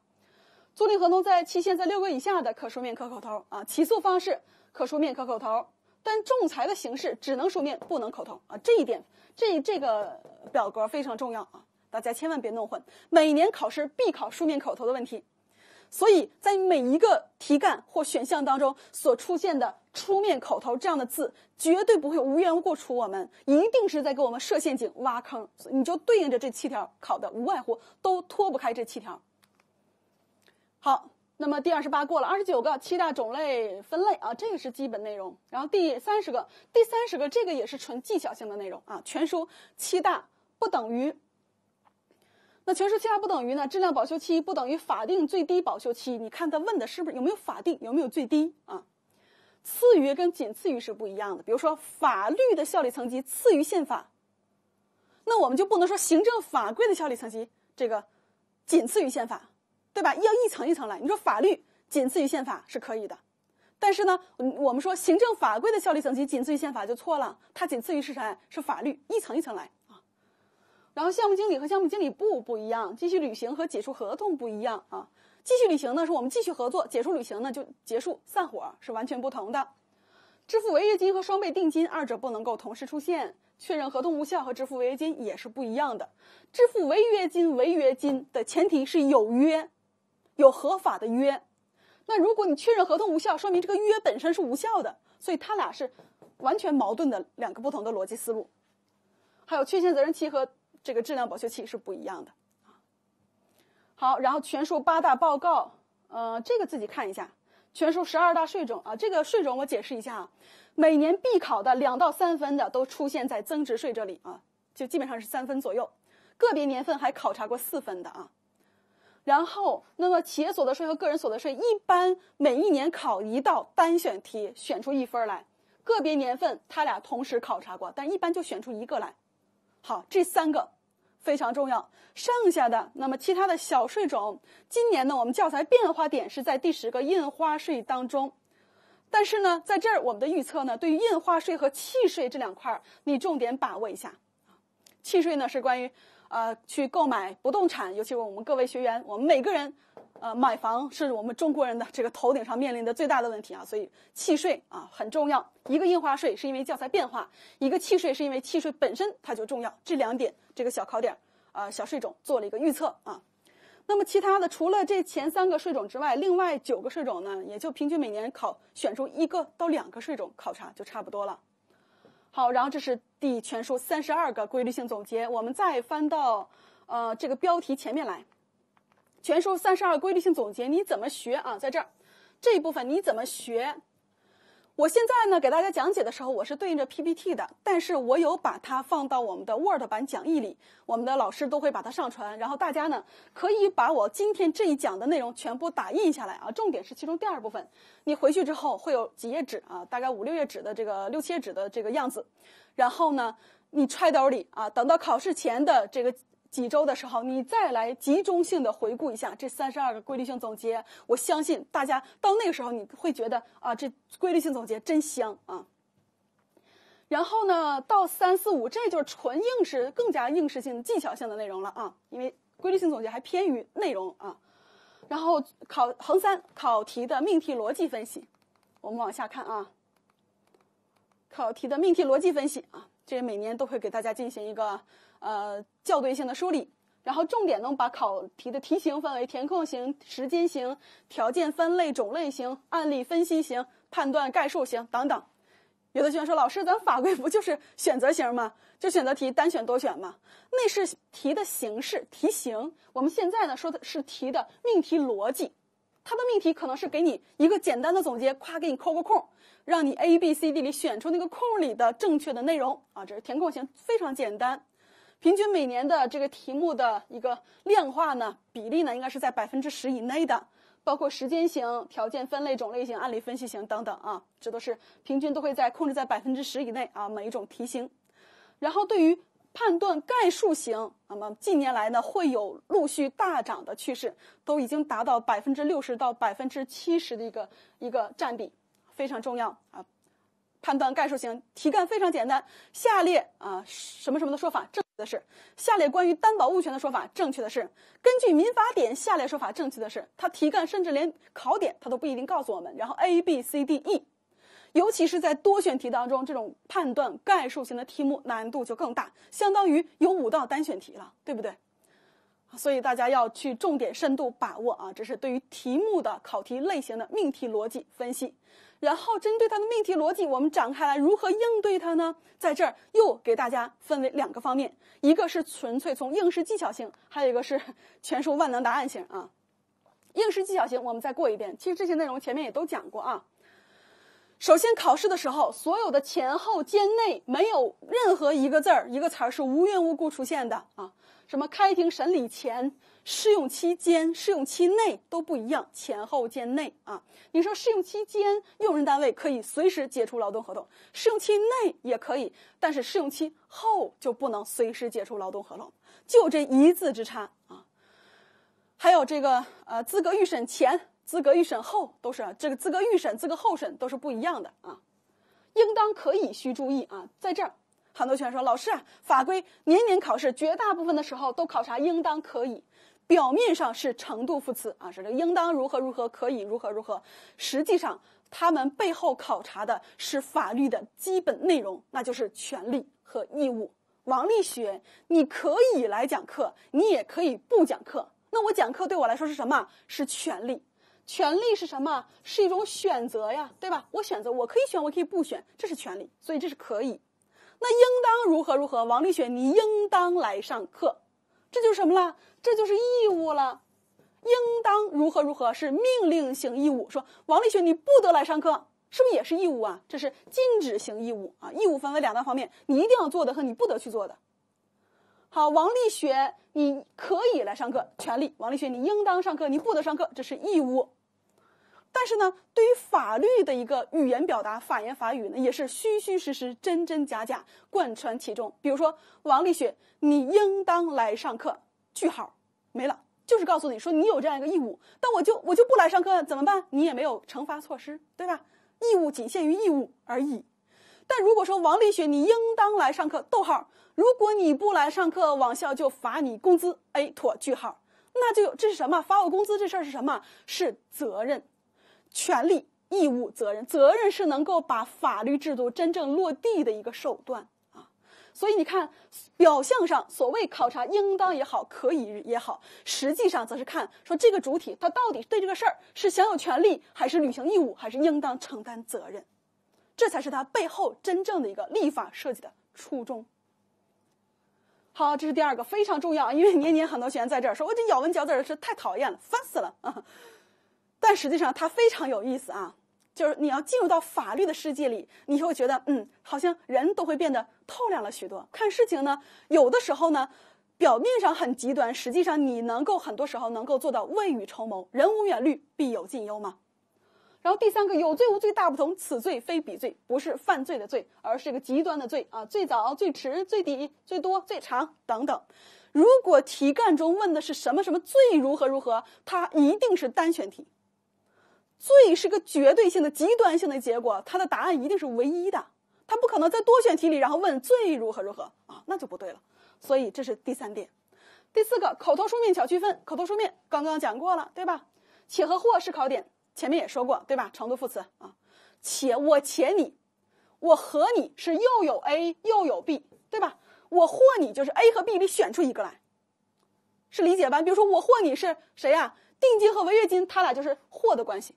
租赁合同在期限在六个以下的，可书面，可口头啊。起诉方式可书面，可口头，但仲裁的形式只能书面，不能口头啊。这一点，这这个表格非常重要啊，大家千万别弄混。每年考试必考书面、口头的问题。所以在每一个题干或选项当中所出现的“出面”“口头”这样的字，绝对不会无缘无故出我们，一定是在给我们设陷阱、挖坑。你就对应着这七条考的，无外乎都脱不开这七条。好，那么第二十八过了，二十九个七大种类分类啊，这个是基本内容。然后第三十个，第三十个这个也是纯技巧性的内容啊。全书七大不等于。那权属期不等于呢？质量保修期不等于法定最低保修期。你看他问的是不是有没有法定，有没有最低啊？次于跟仅次于是不一样的。比如说法律的效力层级次于宪法，那我们就不能说行政法规的效力层级这个仅次于宪法，对吧？要一层一层来。你说法律仅次于宪法是可以的，但是呢，我们说行政法规的效力层级仅次于宪法就错了。它仅次于是谁？是法律。一层一层来。然后项目经理和项目经理部不一样，继续履行和解除合同不一样啊。继续履行呢，是我们继续合作；解除履行呢，就结束散伙，是完全不同的。支付违约金和双倍定金二者不能够同时出现。确认合同无效和支付违约金也是不一样的。支付违约金，违约金的前提是有约，有合法的约。那如果你确认合同无效，说明这个约本身是无效的，所以它俩是完全矛盾的两个不同的逻辑思路。还有缺陷责任期和。这个质量保修期是不一样的，啊，好，然后全书八大报告，呃，这个自己看一下，全书十二大税种啊，这个税种我解释一下，啊，每年必考的两到三分的都出现在增值税这里啊，就基本上是三分左右，个别年份还考察过四分的啊，然后那么企业所得税和个人所得税一般每一年考一道单选题，选出一分来，个别年份他俩同时考察过，但一般就选出一个来。好，这三个非常重要。剩下的，那么其他的小税种，今年呢，我们教材变化点是在第十个印花税当中。但是呢，在这儿我们的预测呢，对于印花税和契税这两块儿，你重点把握一下。契税呢是关于，呃，去购买不动产，尤其是我们各位学员，我们每个人。呃，买房是我们中国人的这个头顶上面临的最大的问题啊，所以契税啊很重要。一个印花税是因为教材变化，一个契税是因为契税本身它就重要。这两点这个小考点啊，小税种做了一个预测啊。那么其他的，除了这前三个税种之外，另外九个税种呢，也就平均每年考选出一个到两个税种考察就差不多了。好，然后这是第全书三十二个规律性总结，我们再翻到呃这个标题前面来。全书三十二规律性总结，你怎么学啊？在这儿，这一部分你怎么学？我现在呢，给大家讲解的时候，我是对应着 PPT 的，但是我有把它放到我们的 Word 版讲义里，我们的老师都会把它上传，然后大家呢，可以把我今天这一讲的内容全部打印下来啊，重点是其中第二部分，你回去之后会有几页纸啊，大概五六页纸的这个六七页纸的这个样子，然后呢，你揣兜里啊，等到考试前的这个。几周的时候，你再来集中性的回顾一下这三十二个规律性总结，我相信大家到那个时候你会觉得啊，这规律性总结真香啊。然后呢，到三四五，这就是纯应试、更加应试性、技巧性的内容了啊，因为规律性总结还偏于内容啊。然后考衡三考题的命题逻辑分析，我们往下看啊。考题的命题逻辑分析啊，这每年都会给大家进行一个。呃，校对性的梳理，然后重点呢把考题的题型分为填空型、时间型、条件分类、种类型、案例分析型、判断概述型等等。有的学员说：“老师，咱法规不就是选择型吗？就选择题，单选多选吗？”那是题的形式、题型。我们现在呢说的是题的命题逻辑，它的命题可能是给你一个简单的总结，夸给你扣个空，让你 A、B、C、D 里选出那个空里的正确的内容啊，这是填空型，非常简单。平均每年的这个题目的一个量化呢，比例呢应该是在百分之十以内的，包括时间型、条件分类、种类型、案例分析型等等啊，这都是平均都会在控制在百分之十以内啊，每一种题型。然后对于判断概述型那么近年来呢会有陆续大涨的趋势，都已经达到百分之六十到百分之七十的一个一个占比，非常重要啊。判断概述型题干非常简单，下列啊什么什么的说法正。的是下列关于担保物权的说法正确的是？根据民法典，下列说法正确的是？它题干甚至连考点它都不一定告诉我们。然后 A B C D E，尤其是在多选题当中，这种判断概述型的题目难度就更大，相当于有五道单选题了，对不对？所以大家要去重点深度把握啊！这是对于题目的考题类型的命题逻辑分析。然后针对它的命题逻辑，我们展开来如何应对它呢？在这儿又给大家分为两个方面，一个是纯粹从应试技巧型，还有一个是全书万能答案型啊。应试技巧型我们再过一遍，其实这些内容前面也都讲过啊。首先考试的时候，所有的前后间内没有任何一个字儿、一个词儿是无缘无故出现的啊。什么开庭审理前。试用期间、试用期内都不一样，前后间内啊。你说试用期间，用人单位可以随时解除劳动合同；试用期内也可以，但是试用期后就不能随时解除劳动合同，就这一字之差啊。还有这个呃，资格预审前、资格预审后都是这个资格预审、资格后审都是不一样的啊。应当可以需注意啊，在这儿，很多学员说老师法规年年考试，绝大部分的时候都考察应当可以。表面上是程度副词啊，是这个应当如何如何可以如何如何，实际上他们背后考察的是法律的基本内容，那就是权利和义务。王力学，你可以来讲课，你也可以不讲课。那我讲课对我来说是什么？是权利。权利是什么？是一种选择呀，对吧？我选择，我可以选，我可以不选，这是权利。所以这是可以。那应当如何如何？王力学，你应当来上课，这就是什么了？这就是义务了，应当如何如何是命令型义务。说王立学，你不得来上课，是不是也是义务啊？这是禁止型义务啊。义务分为两大方面，你一定要做的和你不得去做的。好，王立学，你可以来上课，权利。王立学，你应当上课，你不得上课，这是义务。但是呢，对于法律的一个语言表达，法言法语呢，也是虚虚实实、真真假假贯穿其中。比如说，王立学，你应当来上课。句号没了，就是告诉你说你有这样一个义务，但我就我就不来上课怎么办？你也没有惩罚措施，对吧？义务仅限于义务而已。但如果说王立雪，你应当来上课，逗号，如果你不来上课，网校就罚你工资，A 妥。句号，那就这是什么？罚我工资这事儿是什么？是责任。权利、义务、责任，责任是能够把法律制度真正落地的一个手段。所以你看，表象上所谓考察应当也好，可以也好，实际上则是看说这个主体他到底对这个事儿是享有权利，还是履行义务，还是应当承担责任，这才是他背后真正的一个立法设计的初衷。好，这是第二个非常重要，因为年年很多学员在这儿说，我这咬文嚼字的是太讨厌了，烦死了啊。但实际上它非常有意思啊。就是你要进入到法律的世界里，你会觉得，嗯，好像人都会变得透亮了许多。看事情呢，有的时候呢，表面上很极端，实际上你能够很多时候能够做到未雨绸缪。人无远虑，必有近忧嘛。然后第三个，有罪无罪大不同，此罪非彼罪，不是犯罪的罪，而是一个极端的罪啊。最早、最迟、最低、最多、最长等等。如果题干中问的是什么什么罪如何如何，它一定是单选题。最是个绝对性的、极端性的结果，它的答案一定是唯一的，它不可能在多选题里，然后问最如何如何啊，那就不对了。所以这是第三点，第四个，口头书面巧区分，口头书面刚刚讲过了，对吧？且和或是考点，前面也说过，对吧？程度副词啊，且我且你，我和你是又有 A 又有 B，对吧？我或你就是 A 和 B 里选出一个来，是理解吧？比如说我或你是谁呀？定金和违约金，它俩就是或的关系。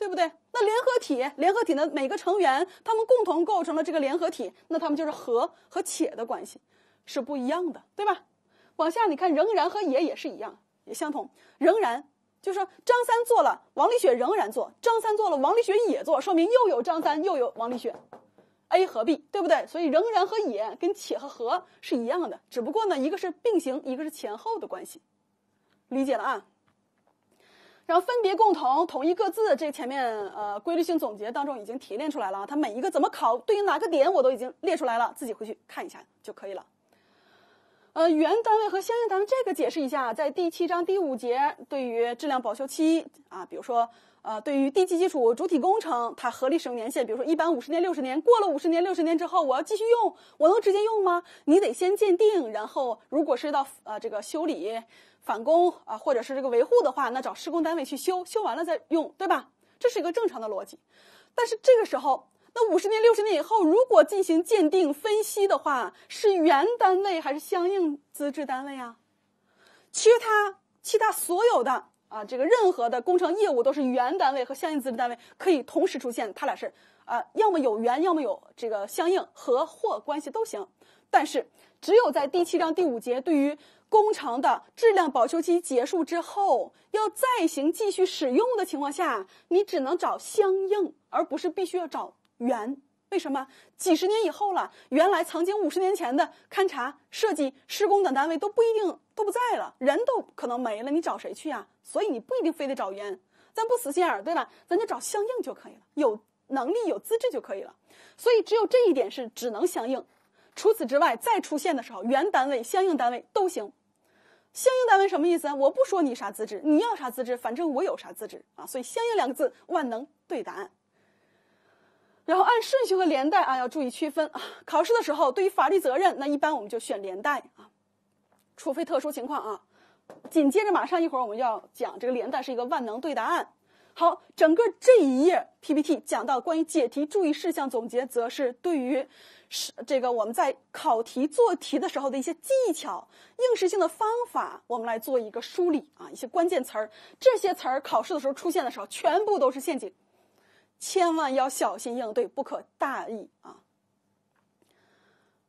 对不对？那联合体，联合体呢？每个成员他们共同构成了这个联合体，那他们就是和和且的关系是不一样的，对吧？往下你看，仍然和也也是一样，也相同。仍然就是张三做了，王丽雪仍然做；张三做了，王丽雪也做，说明又有张三又有王丽雪，A 和 B，对不对？所以仍然和也跟且和和是一样的，只不过呢，一个是并行，一个是前后的关系，理解了啊？然后分别共同统一各自，这前面呃规律性总结当中已经提炼出来了啊，它每一个怎么考，对应哪个点，我都已经列出来了，自己回去看一下就可以了。呃，原单位和相应，单位这个解释一下，在第七章第五节，对于质量保修期啊，比如说。呃，对于地基基础主体工程，它合理使用年限，比如说一般五十年、六十年，过了五十年、六十年之后，我要继续用，我能直接用吗？你得先鉴定，然后如果是到呃这个修理、返工啊，或者是这个维护的话，那找施工单位去修，修完了再用，对吧？这是一个正常的逻辑。但是这个时候，那五十年、六十年以后，如果进行鉴定分析的话，是原单位还是相应资质单位呀？其他其他所有的。啊，这个任何的工程业务都是原单位和相应资质单位可以同时出现，它俩是，啊，要么有原，要么有这个相应和或关系都行。但是，只有在第七章第五节对于工程的质量保修期结束之后，要再行继续使用的情况下，你只能找相应，而不是必须要找原。为什么几十年以后了？原来曾经五十年前的勘察、设计、施工等单位都不一定都不在了，人都可能没了，你找谁去呀？所以你不一定非得找原，咱不死心眼儿，对吧？咱就找相应就可以了，有能力、有资质就可以了。所以只有这一点是只能相应，除此之外再出现的时候，原单位、相应单位都行。相应单位什么意思？我不说你啥资质，你要啥资质，反正我有啥资质啊。所以“相应”两个字万能，对答案。然后按顺序和连带啊，要注意区分。啊。考试的时候，对于法律责任，那一般我们就选连带啊，除非特殊情况啊。紧接着，马上一会儿我们要讲这个连带是一个万能对答案。好，整个这一页 PPT 讲到关于解题注意事项总结，则是对于是这个我们在考题做题的时候的一些技巧、应试性的方法，我们来做一个梳理啊，一些关键词儿，这些词儿考试的时候出现的时候，全部都是陷阱。千万要小心应对，不可大意啊！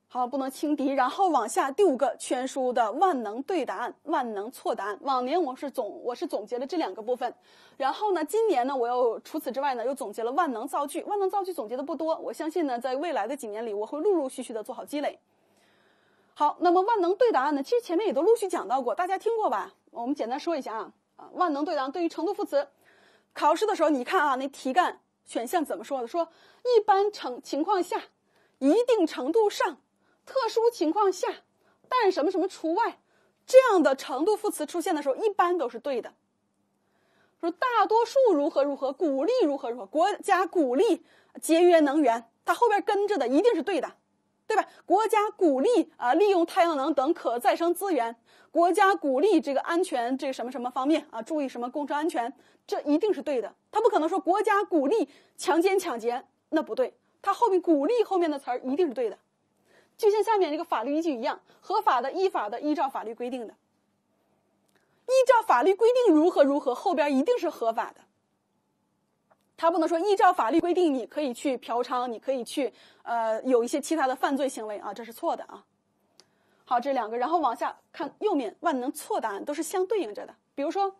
好，不能轻敌。然后往下第五个，全书的万能对答案、万能错答案。往年我是总我是总结了这两个部分，然后呢，今年呢，我又除此之外呢，又总结了万能造句。万能造句总结的不多，我相信呢，在未来的几年里，我会陆陆续续的做好积累。好，那么万能对答案呢，其实前面也都陆续讲到过，大家听过吧？我们简单说一下啊啊，万能对答案对于程度副词，考试的时候你看啊，那题干。选项怎么说的？说一般情情况下，一定程度上，特殊情况下，但什么什么除外，这样的程度副词出现的时候，一般都是对的。说大多数如何如何，鼓励如何如何，国家鼓励节约能源，它后边跟着的一定是对的，对吧？国家鼓励啊，利用太阳能等可再生资源，国家鼓励这个安全，这个什么什么方面啊，注意什么工程安全。这一定是对的，他不可能说国家鼓励强奸抢劫，那不对。他后面鼓励后面的词儿一定是对的，就像下面这个法律依据一样，合法的、依法的、依照法律规定的，依照法律规定如何如何，后边一定是合法的。他不能说依照法律规定你可以去嫖娼，你可以去呃有一些其他的犯罪行为啊，这是错的啊。好，这两个，然后往下看右面万能错答案都是相对应着的，比如说。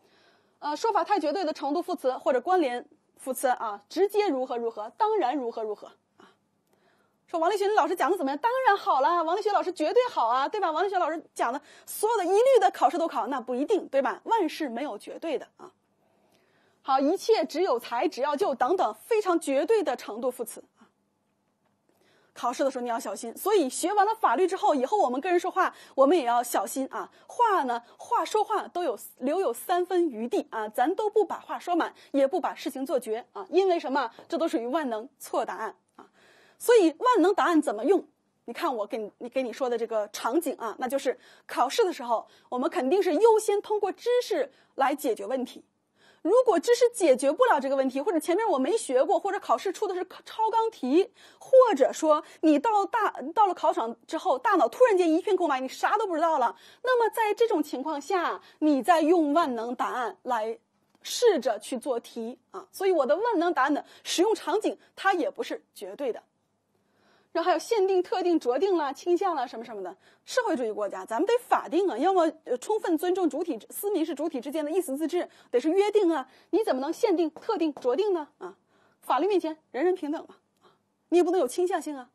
呃，说法太绝对的程度副词或者关联副词啊，直接如何如何，当然如何如何啊。说王立学老师讲的怎么样？当然好了，王立学老师绝对好啊，对吧？王立学老师讲的所有的一律的考试都考，那不一定，对吧？万事没有绝对的啊。好，一切只有才，只要就等等，非常绝对的程度副词。考试的时候你要小心，所以学完了法律之后，以后我们跟人说话，我们也要小心啊。话呢，话说话都有留有三分余地啊，咱都不把话说满，也不把事情做绝啊。因为什么？这都属于万能错答案啊。所以万能答案怎么用？你看我给你给你说的这个场景啊，那就是考试的时候，我们肯定是优先通过知识来解决问题。如果知识解决不了这个问题，或者前面我没学过，或者考试出的是超纲题，或者说你到大到了考场之后，大脑突然间一片空白，你啥都不知道了。那么在这种情况下，你再用万能答案来试着去做题啊。所以我的万能答案的使用场景，它也不是绝对的。然后还有限定、特定、酌定了倾向了什么什么的社会主义国家，咱们得法定啊，要么呃充分尊重主体私民是主体之间的意思自治，得是约定啊，你怎么能限定、特定、酌定呢？啊，法律面前人人平等嘛，你也不能有倾向性啊。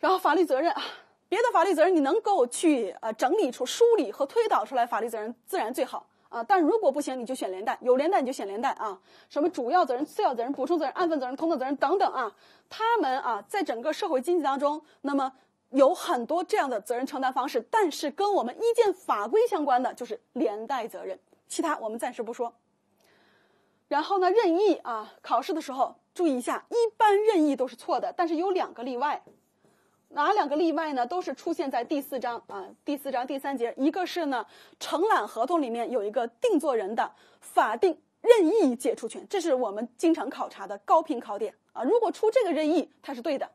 然后法律责任啊，别的法律责任你能够去呃整理出、梳理和推导出来，法律责任自然最好。啊，但如果不行，你就选连带。有连带你就选连带啊。什么主要责任、次要责任、补充责任、按份责任、同等责任等等啊。他们啊，在整个社会经济当中，那么有很多这样的责任承担方式。但是跟我们一建法规相关的就是连带责任，其他我们暂时不说。然后呢，任意啊，考试的时候注意一下，一般任意都是错的，但是有两个例外。哪两个例外呢？都是出现在第四章啊，第四章第三节。一个是呢，承揽合同里面有一个定作人的法定任意解除权，这是我们经常考察的高频考点啊。如果出这个任意，它是对的。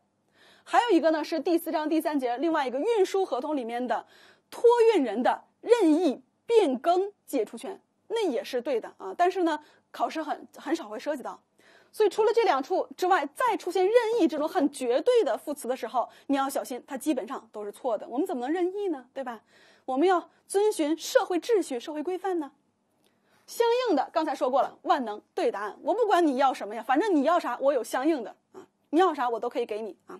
还有一个呢，是第四章第三节另外一个运输合同里面的托运人的任意变更解除权，那也是对的啊。但是呢，考试很很少会涉及到。所以，除了这两处之外，再出现“任意”这种很绝对的副词的时候，你要小心，它基本上都是错的。我们怎么能任意呢？对吧？我们要遵循社会秩序、社会规范呢。相应的，刚才说过了，万能对答案，我不管你要什么呀，反正你要啥，我有相应的啊，你要啥我都可以给你啊。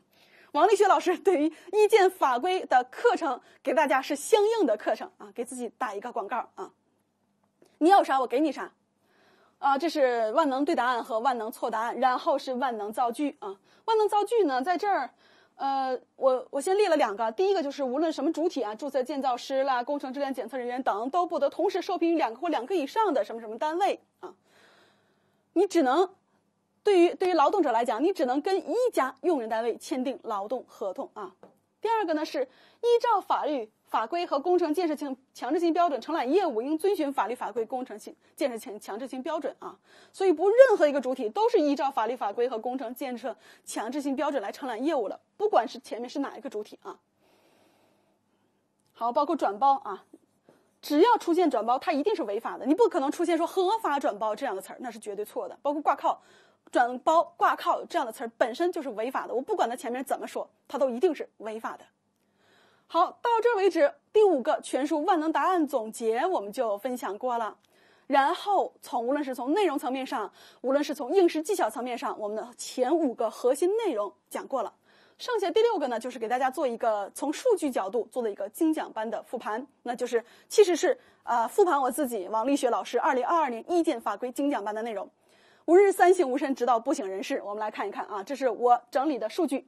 王立学老师对于意见法规的课程给大家是相应的课程啊，给自己打一个广告啊，你要啥我给你啥。啊，这是万能对答案和万能错答案，然后是万能造句啊。万能造句呢，在这儿，呃，我我先列了两个，第一个就是无论什么主体啊，注册建造师啦、工程质量检测人员等，都不得同时受聘于两个或两个以上的什么什么单位啊。你只能对于对于劳动者来讲，你只能跟一家用人单位签订劳动合同啊。第二个呢是依照法律。法规和工程建设强强制性标准，承揽业务应遵循法律法规、工程性建设强强制性标准啊。所以不任何一个主体都是依照法律法规和工程建设强制性标准来承揽业务的，不管是前面是哪一个主体啊。好，包括转包啊，只要出现转包，它一定是违法的。你不可能出现说合法转包这样的词儿，那是绝对错的。包括挂靠、转包、挂靠这样的词儿本身就是违法的，我不管它前面怎么说，它都一定是违法的。好，到这为止。第五个全书万能答案总结，我们就分享过了。然后从无论是从内容层面上，无论是从应试技巧层面上，我们的前五个核心内容讲过了。剩下第六个呢，就是给大家做一个从数据角度做的一个精讲班的复盘，那就是其实是啊复盘我自己王立学老师二零二二年一建法规精讲班的内容。吾日三省吾身，直到不省人事。我们来看一看啊，这是我整理的数据。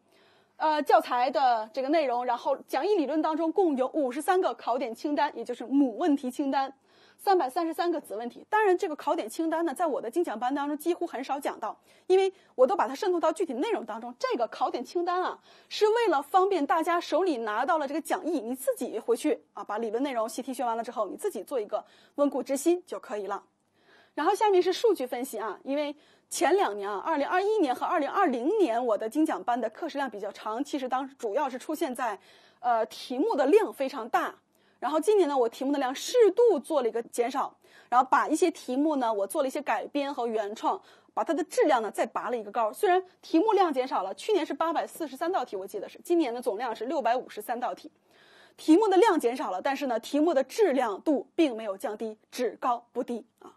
呃，教材的这个内容，然后讲义理论当中共有五十三个考点清单，也就是母问题清单，三百三十三个子问题。当然，这个考点清单呢，在我的精讲班当中几乎很少讲到，因为我都把它渗透到具体内容当中。这个考点清单啊，是为了方便大家手里拿到了这个讲义，你自己回去啊，把理论内容、习题学完了之后，你自己做一个温故知新就可以了。然后下面是数据分析啊，因为。前两年啊，二零二一年和二零二零年，我的精讲班的课时量比较长。其实当时主要是出现在，呃，题目的量非常大。然后今年呢，我题目的量适度做了一个减少，然后把一些题目呢，我做了一些改编和原创，把它的质量呢再拔了一个高。虽然题目量减少了，去年是八百四十三道题，我记得是，今年的总量是六百五十三道题。题目的量减少了，但是呢，题目的质量度并没有降低，只高不低啊。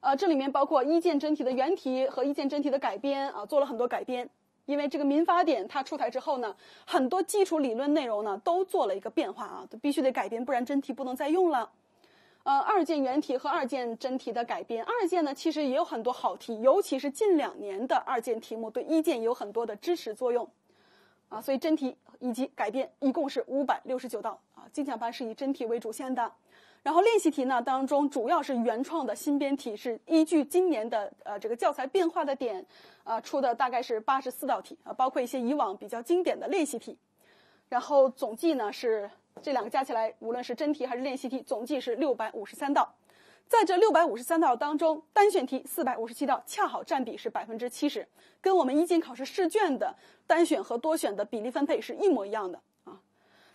呃，这里面包括一建真题的原题和一建真题的改编啊，做了很多改编，因为这个民法典它出台之后呢，很多基础理论内容呢都做了一个变化啊，都必须得改编，不然真题不能再用了。呃，二建原题和二建真题的改编，二建呢其实也有很多好题，尤其是近两年的二建题目对一建有很多的支持作用啊，所以真题以及改编一共是五百六十九道啊，精讲班是以真题为主线的。然后练习题呢，当中主要是原创的新编题，是依据今年的呃这个教材变化的点，啊出的大概是八十四道题啊，包括一些以往比较经典的练习题。然后总计呢是这两个加起来，无论是真题还是练习题，总计是六百五十三道。在这六百五十三道当中，单选题四百五十七道，恰好占比是百分之七十，跟我们一建考试试卷的单选和多选的比例分配是一模一样的。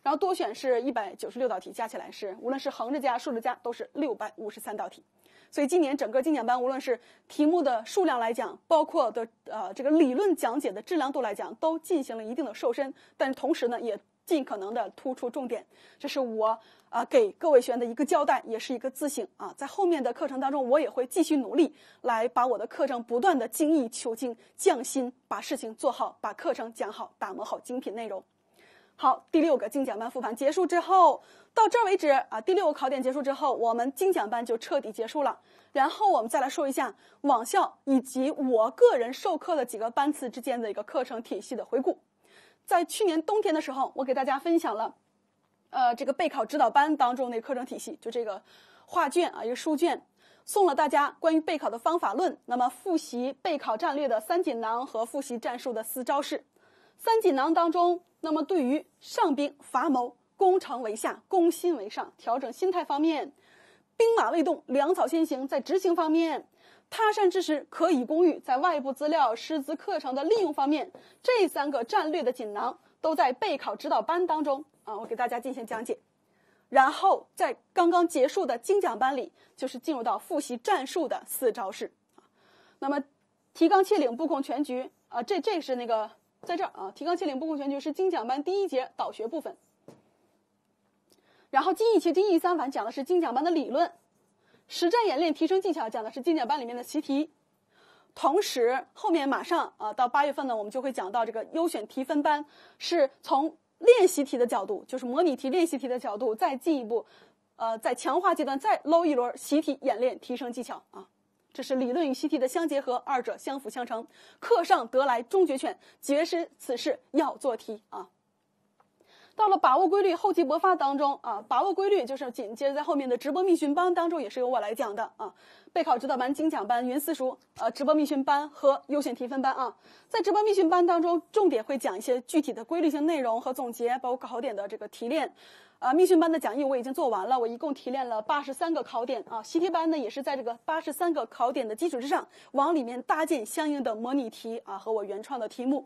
然后多选是196道题，加起来是，无论是横着加、竖着加，都是653道题。所以今年整个精讲班，无论是题目的数量来讲，包括的呃这个理论讲解的质量度来讲，都进行了一定的瘦身，但是同时呢，也尽可能的突出重点。这是我啊给各位学员的一个交代，也是一个自省啊。在后面的课程当中，我也会继续努力来把我的课程不断的精益求精、匠心，把事情做好，把课程讲好，打磨好精品内容。好，第六个精讲班复盘结束之后，到这儿为止啊。第六个考点结束之后，我们精讲班就彻底结束了。然后我们再来说一下网校以及我个人授课的几个班次之间的一个课程体系的回顾。在去年冬天的时候，我给大家分享了，呃，这个备考指导班当中那课程体系，就这个画卷啊，一个书卷，送了大家关于备考的方法论，那么复习备考战略的三锦囊和复习战术的四招式，三锦囊当中。那么，对于上兵伐谋，攻城为下，攻心为上；调整心态方面，兵马未动，粮草先行。在执行方面，他山之石，可以攻玉。在外部资料、师资课程的利用方面，这三个战略的锦囊都在备考指导班当中啊，我给大家进行讲解。然后，在刚刚结束的精讲班里，就是进入到复习战术的四招式。那么，提纲挈领，布控全局啊，这这是那个。在这儿啊，提纲挈领，不控全局是精讲班第一节导学部分。然后记忆其精一三反讲的是精讲班的理论，实战演练、提升技巧讲的是精讲班里面的习题。同时，后面马上啊，到八月份呢，我们就会讲到这个优选提分班，是从练习题的角度，就是模拟题、练习题的角度，再进一步，呃，在强化阶段再搂一轮习题演练、提升技巧啊。这是理论与习题的相结合，二者相辅相成。课上得来终觉浅，绝知此事要做题啊。到了把握规律、厚积薄发当中啊，把握规律就是紧接着在后面的直播密训班当中也是由我来讲的啊。备考指导班、精讲班、云私塾、呃直播密训班和优选提分班啊，在直播密训班当中，重点会讲一些具体的规律性内容和总结，包括考点的这个提炼。啊，密训班的讲义我已经做完了，我一共提炼了八十三个考点啊。习题班呢，也是在这个八十三个考点的基础之上，往里面搭建相应的模拟题啊和我原创的题目。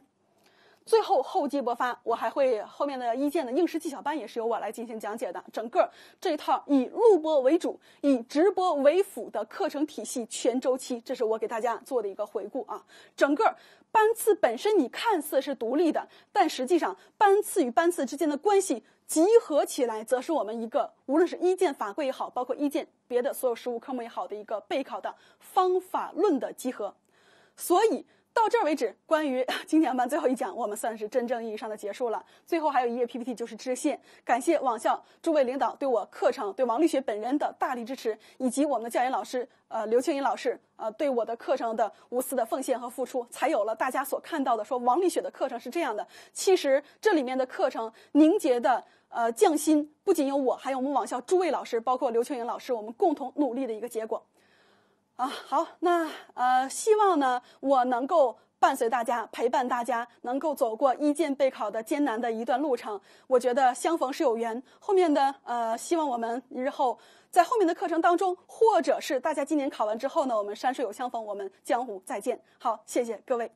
最后厚积薄发，我还会后面的一建的应试技巧班也是由我来进行讲解的。整个这一套以录播为主、以直播为辅的课程体系全周期，这是我给大家做的一个回顾啊。整个班次本身你看似是独立的，但实际上班次与班次之间的关系。集合起来，则是我们一个无论是一建法规也好，包括一建别的所有实务科目也好的一个备考的方法论的集合。所以到这儿为止，关于经典班最后一讲，我们算是真正意义上的结束了。最后还有一页 PPT 就是致谢，感谢网校诸位领导对我课程、对王立雪本人的大力支持，以及我们的教研老师呃刘庆云老师呃对我的课程的无私的奉献和付出，才有了大家所看到的说王立雪的课程是这样的。其实这里面的课程凝结的。呃，匠心不仅有我，还有我们网校诸位老师，包括刘秋颖老师，我们共同努力的一个结果。啊，好，那呃，希望呢，我能够伴随大家，陪伴大家，能够走过一建备考的艰难的一段路程。我觉得相逢是有缘，后面的呃，希望我们日后在后面的课程当中，或者是大家今年考完之后呢，我们山水有相逢，我们江湖再见。好，谢谢各位。